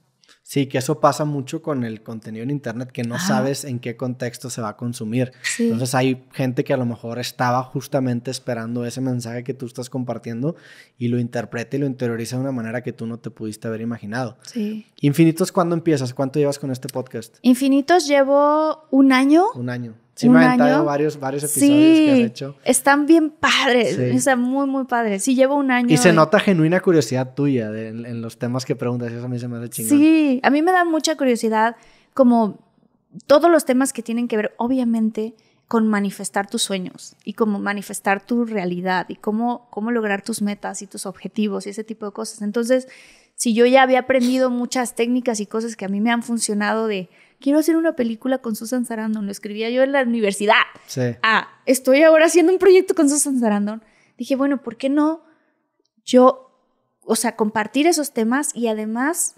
Sí, que eso pasa mucho con el contenido en Internet, que no sabes en qué contexto se va a consumir. Entonces hay gente que a lo mejor estaba justamente esperando ese mensaje que tú estás compartiendo y lo interpreta y lo interioriza de una manera que tú no te pudiste haber imaginado. Sí. Infinitos, ¿cuándo empiezas? ¿Cuánto llevas con este podcast? Infinitos llevo un año. Un año. Sí, me han año. varios, episodios que has hecho. Están bien padres, o sea, muy, muy padres. Sí, llevo un año. Y se nota genuina curiosidad tuya en, los temas que preguntas, eso a mí se me hace chingón. Sí, a mí me da mucha curiosidad como todos los temas que tienen que ver, obviamente, con manifestar tus sueños y cómo manifestar tu realidad y cómo, cómo lograr tus metas y tus objetivos y ese tipo de cosas. Entonces, si yo ya había aprendido muchas técnicas y cosas que a mí me han funcionado de quiero hacer una película con Susan Sarandon, lo escribía yo en la universidad. Sí. Ah, estoy ahora haciendo un proyecto con Susan Sarandon. Dije, bueno, ¿por qué no yo, o sea, compartir esos temas y además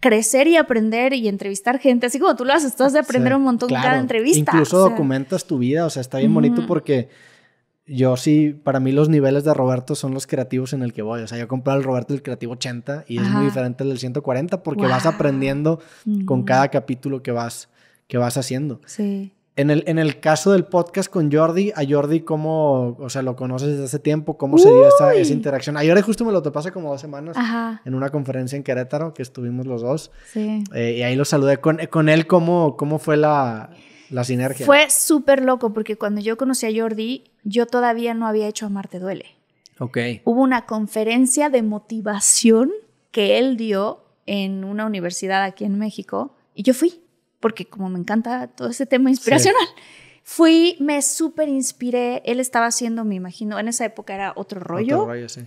crecer y aprender y entrevistar gente, así como tú lo haces, tú has de aprender un montón cada entrevista. Incluso documentas tu vida, o sea, está bien bonito porque yo sí, para mí los niveles de Roberto son los creativos en el que voy. O sea, yo compré el Roberto el creativo 80 y es muy diferente al del 140 porque vas aprendiendo con mm. cada capítulo que vas, que vas haciendo. Sí. En el, en el caso del podcast con Jordi, a Jordi, ¿cómo, o sea, lo conoces desde hace tiempo? ¿Cómo se dio esa, interacción? Ayer justo me lo topé hace como dos semanas en una conferencia en Querétaro que estuvimos los dos. Sí. Eh, y ahí lo saludé. Con, él, ¿cómo, cómo fue la, la sinergia. Fue súper loco porque cuando yo conocí a Jordi, yo todavía no había hecho Amarte Duele. Ok. Hubo una conferencia de motivación que él dio en una universidad aquí en México y yo fui, porque como me encanta todo ese tema inspiracional. Fui, me súper inspiré. Él estaba haciendo, me imagino, en esa época era otro rollo. Otro rollo, sí.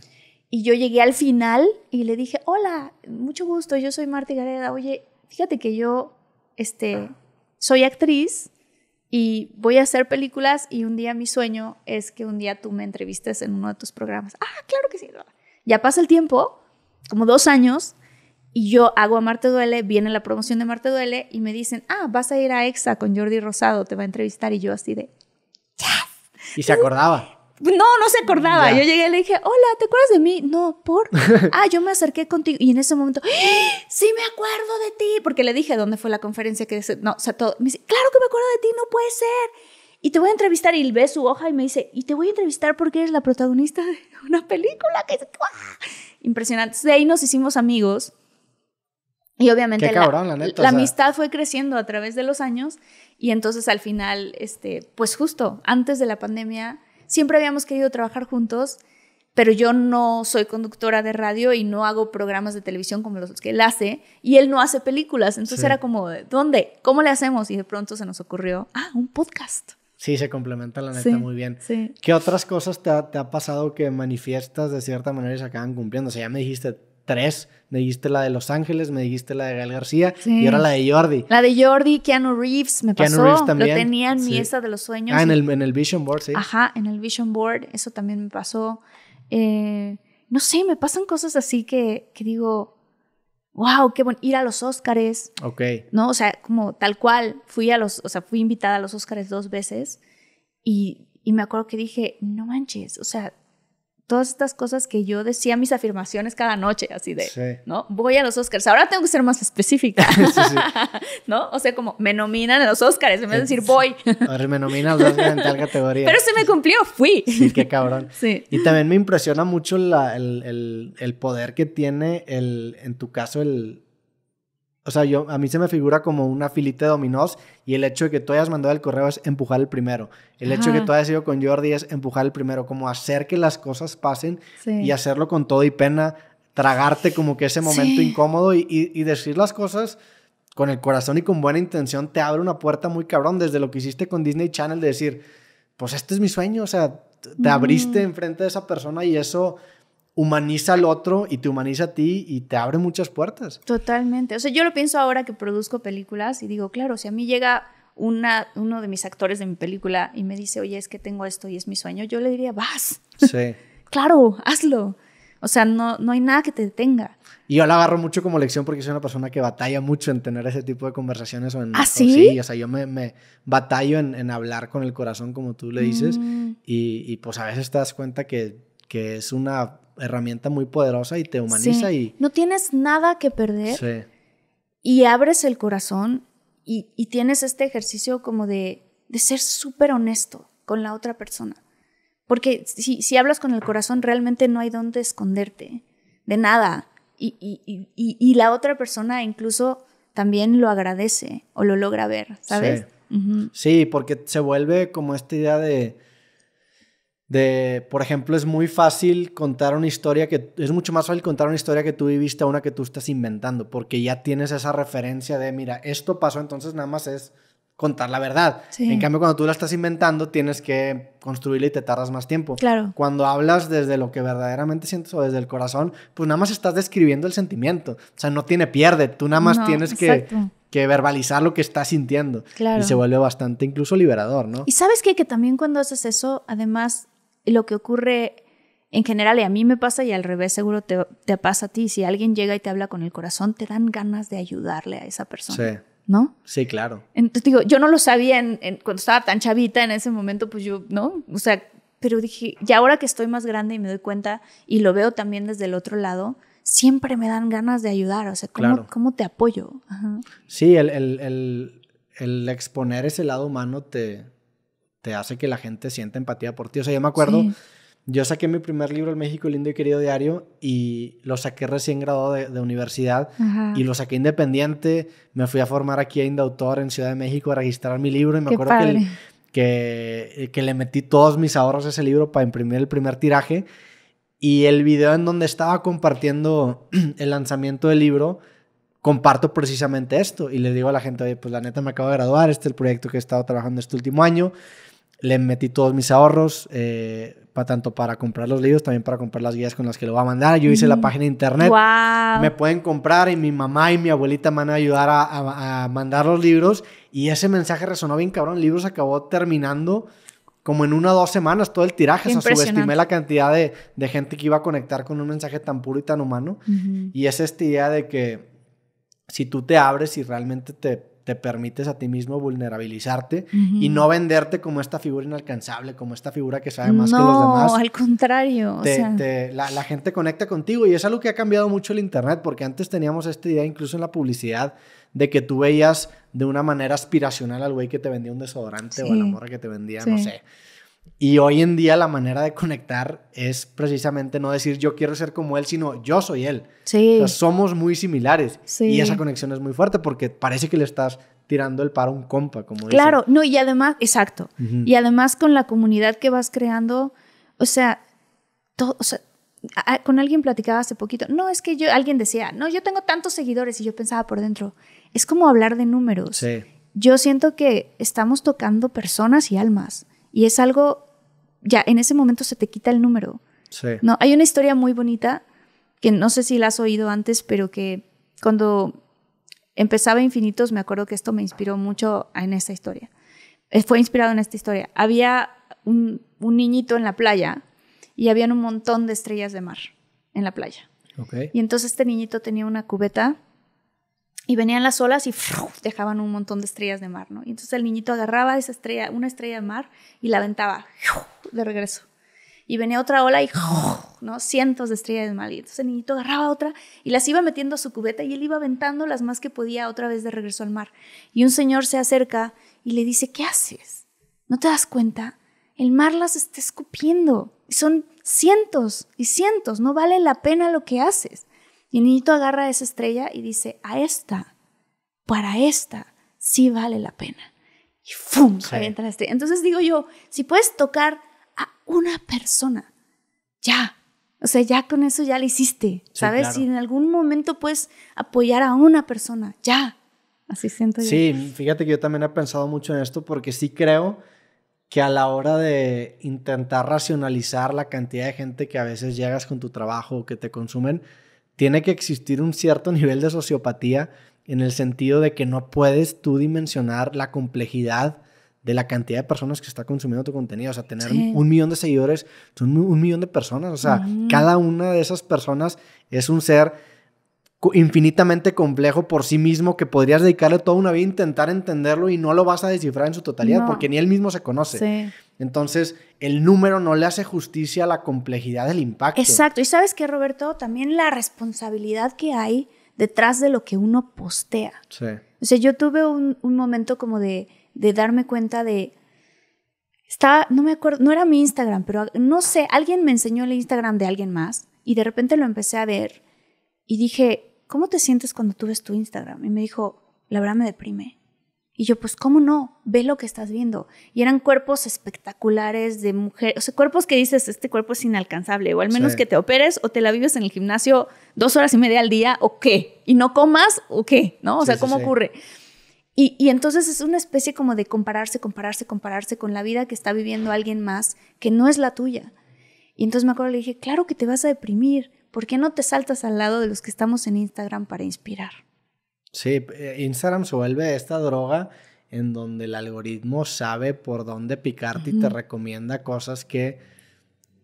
Y yo llegué al final y le dije, hola, mucho gusto, yo soy Marta Gareda. Oye, fíjate que yo este, soy actriz y voy a hacer películas y un día mi sueño es que un día tú me entrevistes en uno de tus programas. Ah, claro que sí. Ya pasa el tiempo, como dos años, y yo hago a Marte Duele, viene la promoción de Marte Duele y me dicen, ah, vas a ir a EXA con Jordi Rosado, te va a entrevistar y yo así de, Y se acordaba. No, no se acordaba. Yo llegué y le dije, hola, ¿te acuerdas de mí? No, ¿por? ah, yo me acerqué contigo. Y en ese momento, ¡Ah! sí me acuerdo de ti. Porque le dije dónde fue la conferencia que... No, o sea, todo... Me dice, claro que me acuerdo de ti, no puede ser y te voy a entrevistar. Y ve su hoja y me dice, y te voy a entrevistar porque eres la protagonista de una película que impresionante. De ahí nos hicimos amigos. Y obviamente la, amistad fue creciendo a través de los años. Y entonces al final, este, pues justo antes de la pandemia, siempre habíamos querido trabajar juntos, pero yo no soy conductora de radio y no hago programas de televisión como los que él hace, y él no hace películas. Entonces era como, ¿dónde? ¿Cómo le hacemos? Y de pronto se nos ocurrió, ah, un podcast. Sí, se complementa la neta muy bien. Sí. ¿Qué otras cosas te ha, te ha, pasado que manifiestas de cierta manera y se acaban cumpliendo? O sea, ya me dijiste, tres. Me dijiste la de Los Ángeles, me dijiste la de Gal García y ahora la de Jordi. La de Jordi, Keanu Reeves, me pasó. Reeves también. Lo tenía mi esa de los sueños. Ah, en el, en el Vision Board, sí. Ajá, en el Vision Board, eso también me pasó. Eh, no sé, me pasan cosas así que, digo, wow, qué bueno, ir a los Oscars Ok. No, o sea, como tal cual, fui a los, o sea, fui invitada a los Oscars dos veces y, y me acuerdo que dije, no manches, o sea, todas estas cosas que yo decía mis afirmaciones cada noche, así de, ¿no? Voy a los Oscars. Ahora tengo que ser más específica, ¿no? O sea, como me nominan a los Oscars, en vez de decir voy. me nominan a los Oscars en tal categoría. Pero se me cumplió, fui. Sí, qué cabrón. Sí. Y también me impresiona mucho el, el, poder que tiene, el, en tu caso, el, o sea, yo, a mí se me figura como una filita de dominós y el hecho de que tú hayas mandado el correo es empujar el primero. El hecho de que tú hayas ido con Jordi es empujar el primero, como hacer que las cosas pasen y hacerlo con todo y pena, tragarte como que ese momento incómodo y, decir las cosas con el corazón y con buena intención te abre una puerta muy cabrón, desde lo que hiciste con Disney Channel de decir, pues este es mi sueño, o sea, te abriste enfrente de esa persona y eso humaniza al otro y te humaniza a ti y te abre muchas puertas. Totalmente. O sea, yo lo pienso ahora que produzco películas y digo, claro, si a mí llega una, uno de mis actores de mi película y me dice, oye, es que tengo esto y es mi sueño, yo le diría, vas. Sí. claro, hazlo. O sea, no, no hay nada que te detenga. Y yo la agarro mucho como lección porque soy una persona que batalla mucho en tener ese tipo de conversaciones. O en, ¿Ah, O, sea, yo me, me batallo en, hablar con el corazón, como tú le dices. Mm. Y, pues a veces te das cuenta que, que es una herramienta muy poderosa y te humaniza y... No tienes nada que perder. Y abres el corazón y, tienes este ejercicio como de, ser súper honesto con la otra persona. Porque si, hablas con el corazón, realmente no hay dónde esconderte, de nada. Y, la otra persona incluso también lo agradece o lo logra ver, ¿sabes? sí porque se vuelve como esta idea de de, por ejemplo, es muy fácil contar una historia que es mucho más fácil contar una historia que tú viviste a una que tú estás inventando, porque ya tienes esa referencia de, mira, esto pasó, entonces nada más es contar la verdad. En cambio, cuando tú la estás inventando, tienes que construirla y te tardas más tiempo. Claro. Cuando hablas desde lo que verdaderamente sientes o desde el corazón, pues nada más estás describiendo el sentimiento. O sea, no tiene pierde. Tú nada más tienes que que verbalizar lo que estás sintiendo. Claro. Y se vuelve bastante incluso liberador, ¿no? Y sabes qué? que también cuando haces eso, además lo que ocurre en general, y a mí me pasa y al revés seguro te, pasa a ti, si alguien llega y te habla con el corazón, te dan ganas de ayudarle a esa persona. Sí. ¿No? Sí, claro. Entonces digo, yo no lo sabía cuando estaba tan chavita en ese momento, pues yo, ¿no? O sea, pero dije, y ahora que estoy más grande y me doy cuenta y lo veo también desde el otro lado, siempre me dan ganas de ayudar, o sea, ¿cómo, ¿cómo te apoyo? Sí, el, exponer ese lado humano te, te hace que la gente sienta empatía por ti. O sea, yo me acuerdo, yo saqué mi primer libro, El México Lindo y Querido Diario, y lo saqué recién graduado de, universidad y lo saqué independiente. Me fui a formar aquí a Indautor en Ciudad de México a registrar mi libro y me acuerdo que, que, eh, que, le metí todos mis ahorros a ese libro para imprimir el primer tiraje. Y el video en donde estaba compartiendo el lanzamiento del libro, comparto precisamente esto y le digo a la gente, oye, pues la neta me acabo de graduar, este es el proyecto que he estado trabajando este último año le metí todos mis ahorros, eh, para tanto para comprar los libros, también para comprar las guías con las que lo va a mandar. Yo hice la mm. página internet. Me pueden comprar y mi mamá y mi abuelita me van a ayudar a, mandar los libros. Y ese mensaje resonó bien cabrón. libros acabó terminando como en una o dos semanas todo el tiraje. o sea, subestimé la cantidad de, gente que iba a conectar con un mensaje tan puro y tan humano. Y es esta idea de que si tú te abres y realmente te te permites a ti mismo vulnerabilizarte y no venderte como esta figura inalcanzable, como esta figura que sabe más que los demás. No, al contrario. la, gente conecta contigo y es algo que ha cambiado mucho el Internet, porque antes teníamos esta idea incluso en la publicidad de que tú veías de una manera aspiracional al güey que te vendía un desodorante o a la morra que te vendía, no sé y hoy en día la manera de conectar es precisamente no decir yo quiero ser como él, sino yo soy él. Sí. somos muy similares. Y esa conexión es muy fuerte porque parece que le estás tirando el paro a un compa, como Claro, no, y además, exacto. Y además con la comunidad que vas creando, o sea, todo, con alguien platicaba hace poquito, no, es que yo, alguien decía, no, yo tengo tantos seguidores y yo pensaba por dentro, es como hablar de números. Sí. Yo siento que estamos tocando personas y almas. Y es algo, ya, en ese momento se te quita el número. No, hay una historia muy bonita que no sé si la has oído antes, pero que cuando empezaba Infinitos, me acuerdo que esto me inspiró mucho en esa historia. Eh, fue inspirado en esta historia. Había un, niñito en la playa y habían un montón de estrellas de mar en la playa. Y entonces este niñito tenía una cubeta y venían las olas y dejaban un montón de estrellas de mar, ¿no? Y entonces el niñito agarraba esa estrella, una estrella de mar y la aventaba de regreso. Y venía otra ola y ¿no? cientos de estrellas de mar. Y entonces el niñito agarraba otra y las iba metiendo a su cubeta y él iba aventando las más que podía otra vez de regreso al mar. Y un señor se acerca y le dice, ¿qué haces? ¿No te das cuenta? El mar las está escupiendo. Son cientos y cientos. No vale la pena lo que haces. Y el niñito agarra esa estrella y dice, a esta, para esta, sí vale la pena. Y ¡fum! Se avienta la estrella. Entonces digo yo, si puedes tocar a una persona, ya. O sea, ya con eso ya lo hiciste, ¿sabes? Si en algún momento puedes apoyar a una persona, ya. Así siento yo. Sí, fíjate que yo también he pensado mucho en esto porque sí creo que a la hora de intentar racionalizar la cantidad de gente que a veces llegas con tu trabajo, o que te consumen, tiene que existir un cierto nivel de sociopatía en el sentido de que no puedes tú dimensionar la complejidad de la cantidad de personas que está consumiendo tu contenido. O sea, tener un millón de seguidores son un millón de personas. O sea, cada una de esas personas es un ser infinitamente complejo por sí mismo que podrías dedicarle toda una vida a intentar entenderlo y no lo vas a descifrar en su totalidad porque ni él mismo se conoce. Entonces, el número no le hace justicia a la complejidad del impacto. Exacto. Y sabes qué, Roberto, también la responsabilidad que hay detrás de lo que uno postea. Sí. O sea, yo tuve un, momento como de, de darme cuenta de, estaba, no me acuerdo, no era mi Instagram, pero no sé, alguien me enseñó el Instagram de alguien más y de repente lo empecé a ver y dije, ¿cómo te sientes cuando tú ves tu Instagram? Y me dijo, la verdad me deprime. Y yo, pues, ¿cómo no? Ve lo que estás viendo. Y eran cuerpos espectaculares de mujeres, o sea, cuerpos que dices, este cuerpo es inalcanzable, o al menos que te operes o te la vives en el gimnasio dos horas y media al día, o qué, y no comas, o qué, ¿no? O sea, ¿cómo ocurre? Y, y, entonces es una especie como de compararse, compararse, compararse con la vida que está viviendo alguien más que no es la tuya. Y entonces me acuerdo, le dije, claro que te vas a deprimir, ¿por qué no te saltas al lado de los que estamos en Instagram para inspirar? Sí, eh, Instagram se vuelve esta droga en donde el algoritmo sabe por dónde picarte y te recomienda cosas que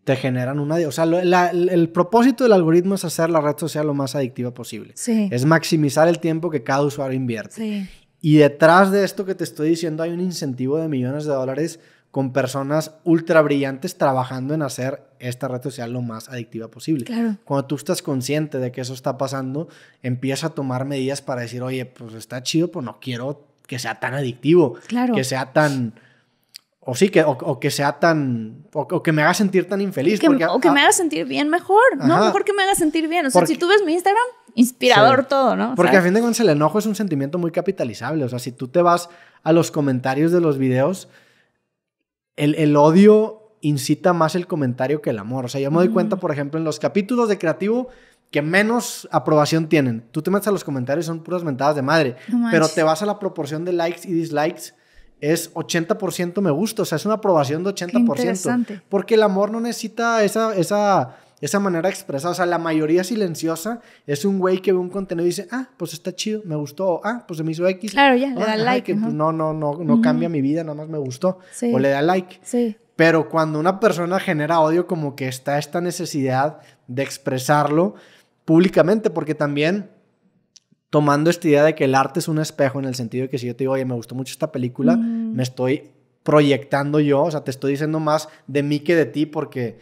te generan una... O sea, el propósito del algoritmo es hacer la red social lo más adictiva posible. Sí. Es maximizar el tiempo que cada usuario invierte. Sí. Y detrás de esto que te estoy diciendo hay un incentivo de millones de dólares con personas ultra brillantes trabajando en hacer esta red social lo más adictiva posible. Claro. Cuando tú estás consciente de que eso está pasando, empiezas a tomar medidas para decir, oye, pues está chido, pues no quiero que sea tan adictivo, claro. que sea tan... O sí, que, o, que sea tan... O, que me haga sentir tan infeliz. o que me ah, haga sentir bien mejor. No, mejor que me haga sentir bien. O sea, si tú ves mi Instagram, inspirador todo, ¿no? Porque a fin de cuentas el enojo es un sentimiento muy capitalizable. O sea, si tú te vas a los comentarios de los videos el, odio incita más el comentario que el amor. O sea, yo me doy cuenta, mm. por ejemplo, en los capítulos de creativo que menos aprobación tienen. Tú te metes a los comentarios, son puras mentadas de madre. pero te vas a la proporción de likes y dislikes es 80% me gusta, o sea, es una aprobación de 80%. porque el amor no necesita esa, esa esa manera expresada. O sea, la mayoría silenciosa es un güey que ve un contenido y dice, ah, pues está chido, me gustó, ah, pues se me hizo X. Claro, ya, ah, le da like. Pues no, no, no, no cambia mi vida, nada más me gustó. O le da like. Pero cuando una persona genera odio, como que está esta necesidad de expresarlo públicamente, porque también tomando esta idea de que el arte es un espejo en el sentido de que si yo te digo, oye, me gustó mucho esta película, me estoy proyectando yo, o sea, te estoy diciendo más de mí que de ti porque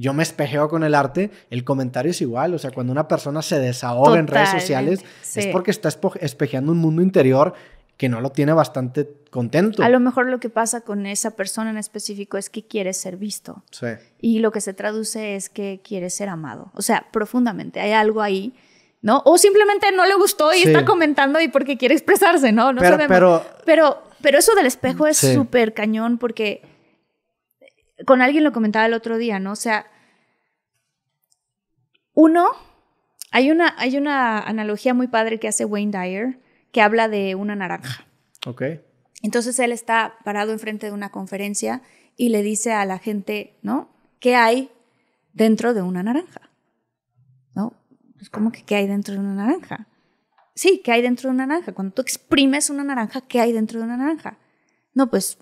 yo me espejeo con el arte, el comentario es igual. O sea, cuando una persona se desahoga en redes sociales, es porque está espejeando un mundo interior que no lo tiene bastante contento. A lo mejor lo que pasa con esa persona en específico es que quiere ser visto. Sí. Y lo que se traduce es que quiere ser amado. O sea, profundamente. Hay algo ahí, ¿no? O simplemente no le gustó y está comentando y porque quiere expresarse, ¿no? No pero, sabemos. Pero, pero, eso del espejo es súper cañón porque con alguien lo comentaba el otro día, ¿no? O sea, uno, hay una, hay una analogía muy padre que hace Wayne Dyer que habla de una naranja. Ok. Entonces él está parado enfrente de una conferencia y le dice a la gente, ¿no? ¿Qué hay dentro de una naranja? ¿No? Pues como que qué hay dentro de una naranja? Sí, ¿qué hay dentro de una naranja? Cuando tú exprimes una naranja, ¿qué hay dentro de una naranja? No, pues,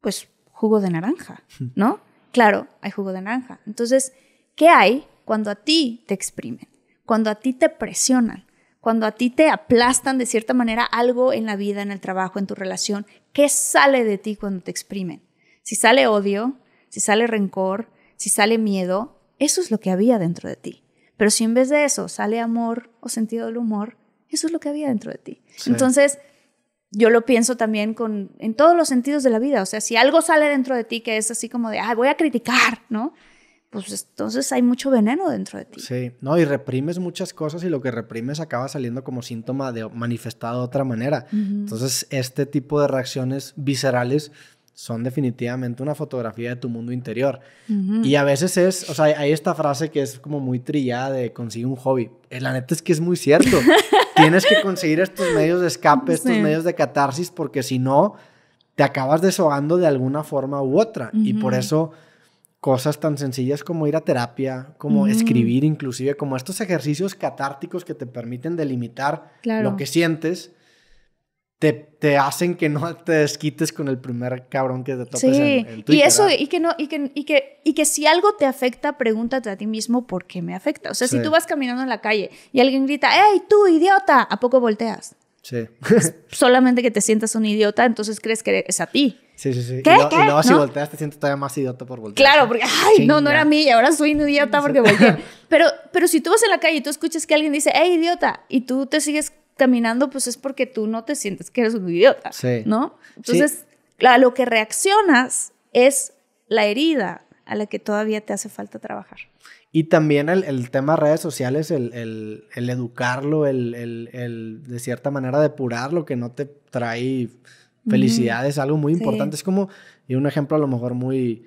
pues jugo de naranja, hmm. ¿no? Claro, hay jugo de naranja. Entonces, ¿qué hay cuando a ti te exprimen, cuando a ti te presionan, cuando a ti te aplastan de cierta manera algo en la vida, en el trabajo, en tu relación, ¿qué sale de ti cuando te exprimen? Si sale odio, si sale rencor, si sale miedo, eso es lo que había dentro de ti. Pero si en vez de eso sale amor o sentido del humor, eso es lo que había dentro de ti. Entonces, yo lo pienso también con en todos los sentidos de la vida, o sea, si algo sale dentro de ti que es así como de, "Ay, voy a criticar", ¿no? pues entonces hay mucho veneno dentro de ti. Sí, no, y reprimes muchas cosas y lo que reprimes acaba saliendo como síntoma de manifestado de otra manera. Entonces, este tipo de reacciones viscerales son definitivamente una fotografía de tu mundo interior. Y a veces es, o sea, hay esta frase que es como muy trillada de consigue un hobby. Eh, la neta es que es muy cierto. Tienes que conseguir estos medios de escape, estos medios de catarsis, porque si no, te acabas desahogando de alguna forma u otra. Y por eso cosas tan sencillas como ir a terapia, como escribir inclusive, como estos ejercicios catárticos que te permiten delimitar lo que sientes, te, hacen que no te desquites con el primer cabrón que te topes en, el Twitter, Y eso, y que, no, y, que, y, que, si algo te afecta, pregúntate a ti mismo por qué me afecta. O sea, si tú vas caminando en la calle y alguien grita, ¡Ey, tú, idiota! ¿A poco volteas? Sí. Solamente que te sientas un idiota, entonces crees que es a ti. Sí, sí, sí. Y, luego si volteas te sientes todavía más idiota por voltear. Claro, porque, ay, no, no era mí, ahora soy un idiota porque volteé. Pero, pero si tú vas en la calle y tú escuchas que alguien dice, hey, idiota, y tú te sigues caminando, pues es porque tú no te sientes que eres un idiota, sí. ¿no? Entonces, lo que reaccionas es la herida a la que todavía te hace falta trabajar. Y también el, el tema redes sociales, el, el educarlo, el, de cierta manera depurar lo que no te trae Felicidad es algo muy importante. Es como, y un ejemplo a lo mejor muy,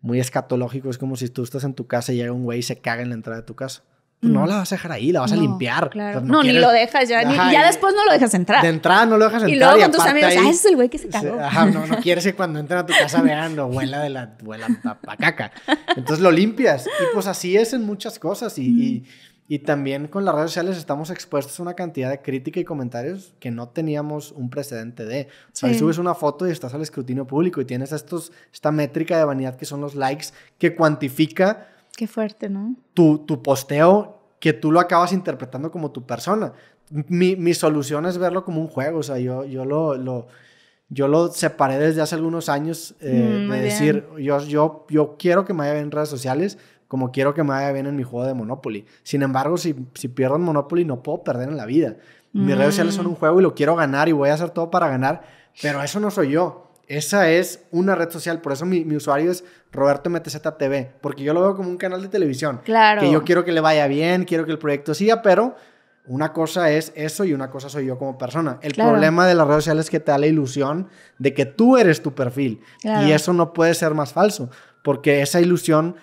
muy escatológico, es como si tú estás en tu casa y llega un güey y se caga en la entrada de tu casa. No la vas a dejar ahí, la vas a limpiar. no, ni lo dejas ya. ya después no lo dejas entrar. De entrada no lo dejas entrar. Y luego y con tus amigos, ah, ese es el güey que se cagó. no, no quieres que cuando entren a tu casa vean, no, huela de la, caca. Entonces lo limpias. Y pues así es en muchas cosas. y y también con las redes sociales estamos expuestos a una cantidad de crítica y comentarios que no teníamos un precedente de. O sea, subes una foto y estás al escrutinio público y tienes estos, esta métrica de vanidad que son los likes que cuantifica. Qué fuerte, ¿no? Tu, tu posteo que tú lo acabas interpretando como tu persona. Mi, mi solución es verlo como un juego. O sea, yo, yo lo, lo yo lo separé desde hace algunos años eh, mm, de decir, yo, yo, yo quiero que me vaya en redes sociales como quiero que me vaya bien en mi juego de Monopoly. Sin embargo, si, si pierdo en Monopoly, no puedo perder en la vida. Mis redes sociales son un mm. juego y lo quiero ganar y voy a hacer todo para ganar, pero eso no soy yo. Esa es una red social, por eso mi, usuario es Roberto MTZ TV, porque yo lo veo como un canal de televisión. Claro. Que yo quiero que le vaya bien, quiero que el proyecto siga, pero una cosa es eso y una cosa soy yo como persona. El problema de las redes sociales es que te da la ilusión de que tú eres tu perfil. Y eso no puede ser más falso, porque esa ilusión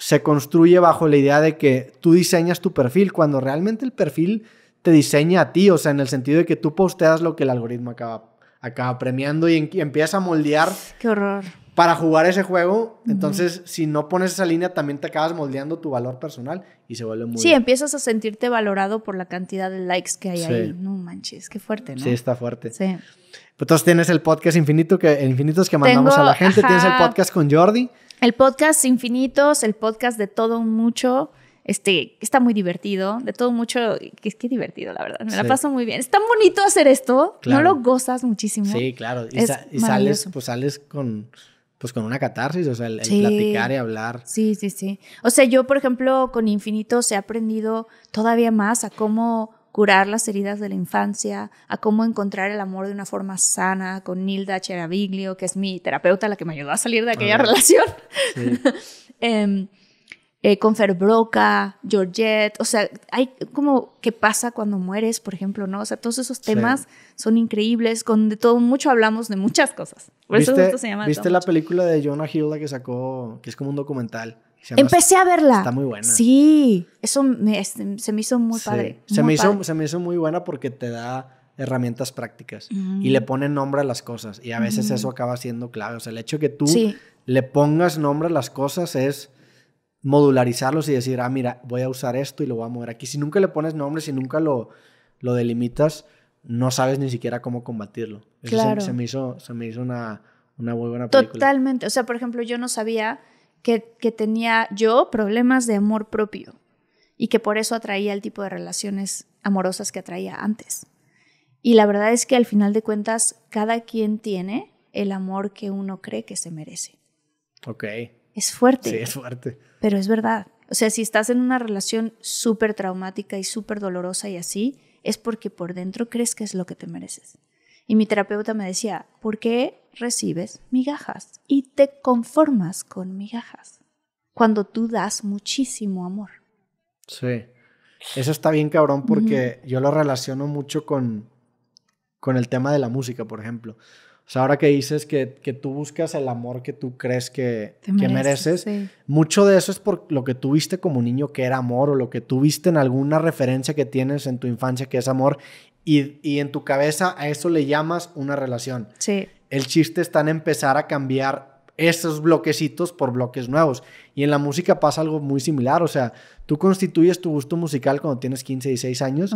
se construye bajo la idea de que tú diseñas tu perfil, cuando realmente el perfil te diseña a ti, o sea, en el sentido de que tú posteas lo que el algoritmo acaba, acaba premiando y, empiezas empieza a moldear. Qué horror. Para jugar ese juego, entonces, si no pones esa línea, también te acabas moldeando tu valor personal y se vuelve muy. Sí, empiezas a sentirte valorado por la cantidad de likes que hay ahí. No manches, qué fuerte, ¿no? Sí, está fuerte. Sí. Entonces tienes el podcast infinito que, infinitos que mandamos a la gente, tienes el podcast con Jordi. El podcast Infinitos, el podcast de todo mucho. Este, está muy divertido, de todo mucho, que es que divertido, la verdad, me la paso muy bien. Es tan bonito hacer esto, no lo gozas muchísimo. Sí, claro, y, sales, pues sales con, pues con una catarsis, o sea, el, platicar y hablar. Sí, sí, sí. O sea, yo, por ejemplo, con Infinitos he aprendido todavía más a cómo curar las heridas de la infancia, a cómo encontrar el amor de una forma sana con Nilda Cheraviglio, que es mi terapeuta, la que me ayudó a salir de aquella ah, relación. Em, eh, con Ferbroca, Georgette, o sea, hay como qué pasa cuando mueres, por ejemplo, ¿no? O sea, todos esos temas son increíbles, con de todo mucho hablamos de muchas cosas. ¿Viste, la película de Jonah Hilda que sacó, que es como un documental? Empecé a verla. Está muy buena. Sí, eso se me hizo muy padre. Se, me Hizo, se me hizo muy buena porque te da herramientas prácticas y mm. le pone nombre a las cosas y a veces mm. eso acaba siendo clave. O sea, el hecho de que tú le pongas nombre a las cosas es modularizarlos y decir, ah, mira, voy a usar esto y lo voy a mover aquí. Si nunca le pones nombre, si nunca lo, lo delimitas, no sabes ni siquiera cómo combatirlo. claro. se, me hizo, se me hizo una, una muy buena película. Totalmente. O sea, por ejemplo, yo no sabía que, tenía yo problemas de amor propio y que por eso atraía el tipo de relaciones amorosas que atraía antes. Y la verdad es que al final de cuentas, cada quien tiene el amor que uno cree que se merece. Ok. Es fuerte. Sí, es fuerte. Pero es verdad. O sea, si estás en una relación súper traumática y súper dolorosa y así, es porque por dentro crees que es lo que te mereces. Y mi terapeuta me decía, ¿por qué recibes migajas y te conformas con migajas cuando tú das muchísimo amor. Sí. Eso está bien cabrón porque yo lo relaciono mucho con, con el tema de la música, por ejemplo. O sea, ahora que dices que, tú buscas el amor que tú crees que, que mereces, mucho de eso es por lo que tuviste como niño que era amor o lo que viste en alguna referencia que tienes en tu infancia que es amor y, y en tu cabeza a eso le llamas una relación. Sí. El chiste está en empezar a cambiar esos bloquecitos por bloques nuevos. Y en la música pasa algo muy similar, o sea, tú constituyes tu gusto musical cuando tienes 15, 16 años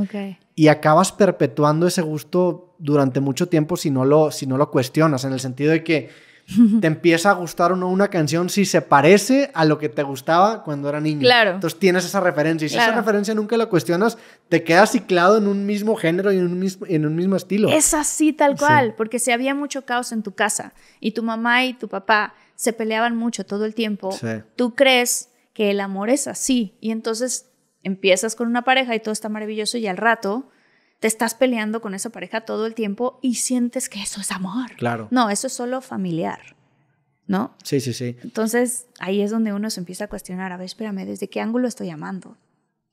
y acabas perpetuando ese gusto durante mucho tiempo si no, lo, si no lo cuestionas, en el sentido de que te empieza a gustar o no una canción si se parece a lo que te gustaba cuando era niño. Claro. Entonces tienes esa referencia. Y si esa referencia nunca la cuestionas, te quedas ciclado en un mismo género y en un mismo, estilo. Es así, tal cual. Porque si había mucho caos en tu casa y tu mamá y tu papá se peleaban mucho todo el tiempo, tú crees que el amor es así. Y entonces empiezas con una pareja y todo está maravilloso y al rato te estás peleando con esa pareja todo el tiempo y sientes que eso es amor. Claro. No, eso es solo familiar. ¿No? Sí, sí, sí. Entonces ahí es donde uno se empieza a cuestionar, a ver, espérame, ¿desde qué ángulo estoy amando?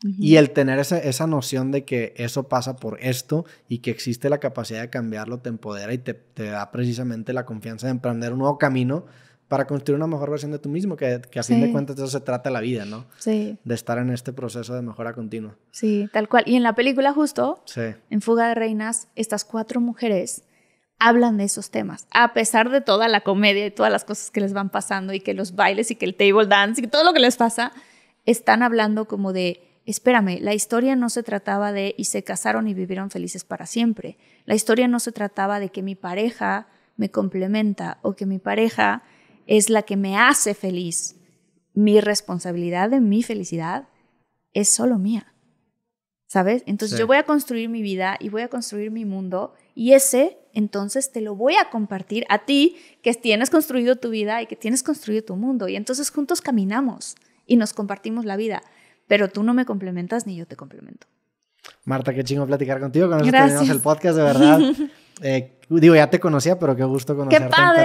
Y el tener esa, noción de que eso pasa por esto y que existe la capacidad de cambiarlo te empodera y te, te da precisamente la confianza de emprender un nuevo camino para construir una mejor versión de tú mismo, que, que a fin de cuentas de eso se trata la vida, ¿no? Sí. De estar en este proceso de mejora continua. Sí, tal cual. Y en la película justo, sí. en Fuga de Reinas, estas cuatro mujeres hablan de esos temas, a pesar de toda la comedia y todas las cosas que les van pasando y que los bailes y que el table dance y todo lo que les pasa, están hablando como de, espérame, la historia no se trataba de y se casaron y vivieron felices para siempre. La historia no se trataba de que mi pareja me complementa o que mi pareja es la que me hace feliz. Mi responsabilidad de mi felicidad es solo mía. ¿Sabes? Entonces yo voy a construir mi vida y voy a construir mi mundo y ese entonces te lo voy a compartir a ti que tienes construido tu vida y que tienes construido tu mundo. Y entonces juntos caminamos y nos compartimos la vida. Pero tú no me complementas ni yo te complemento. Marta, qué chingo platicar contigo. Con terminamos el podcast, de verdad. Eh, Digo, ya te conocía, pero qué gusto conocerte en persona. Qué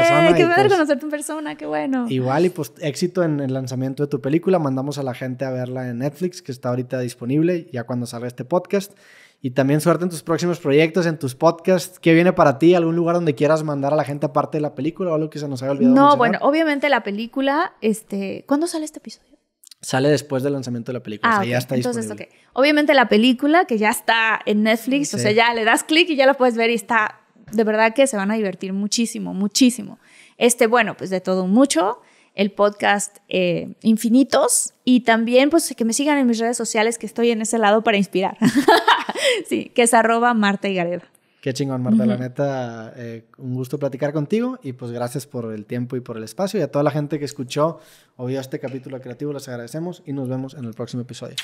padre pues, conocerte en persona, qué bueno. Igual, y pues éxito en el lanzamiento de tu película. Mandamos a la gente a verla en Netflix, que está ahorita disponible, ya cuando salga este podcast. Y también suerte en tus próximos proyectos, en tus podcasts. ¿Qué viene para ti? ¿Algún lugar donde quieras mandar a la gente aparte de la película o algo que se nos haya olvidado? No, bueno, obviamente la película, este, ¿cuándo sale este episodio? Sale después del lanzamiento de la película, o sea, ah, ya está disponible. Entonces, Obviamente la película que ya está en Netflix, o sea, ya le das clic y ya la puedes ver y está de verdad que se van a divertir muchísimo, muchísimo. Este, bueno, pues de todo mucho, el podcast eh, Infinitos y también pues que me sigan en mis redes sociales que estoy en ese lado para inspirar. sí, que es arroba Marta y Gareda. Qué chingón, Marta. La neta, eh, un gusto platicar contigo y pues gracias por el tiempo y por el espacio. Y a toda la gente que escuchó o vio este capítulo creativo, les agradecemos y nos vemos en el próximo episodio.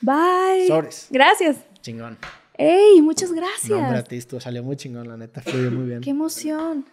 Bye. Gracias. Chingón. ¡Ey! Muchas gracias. No, hombre, a ti, esto salió muy chingón, la neta. Fue muy bien. ¡Qué emoción!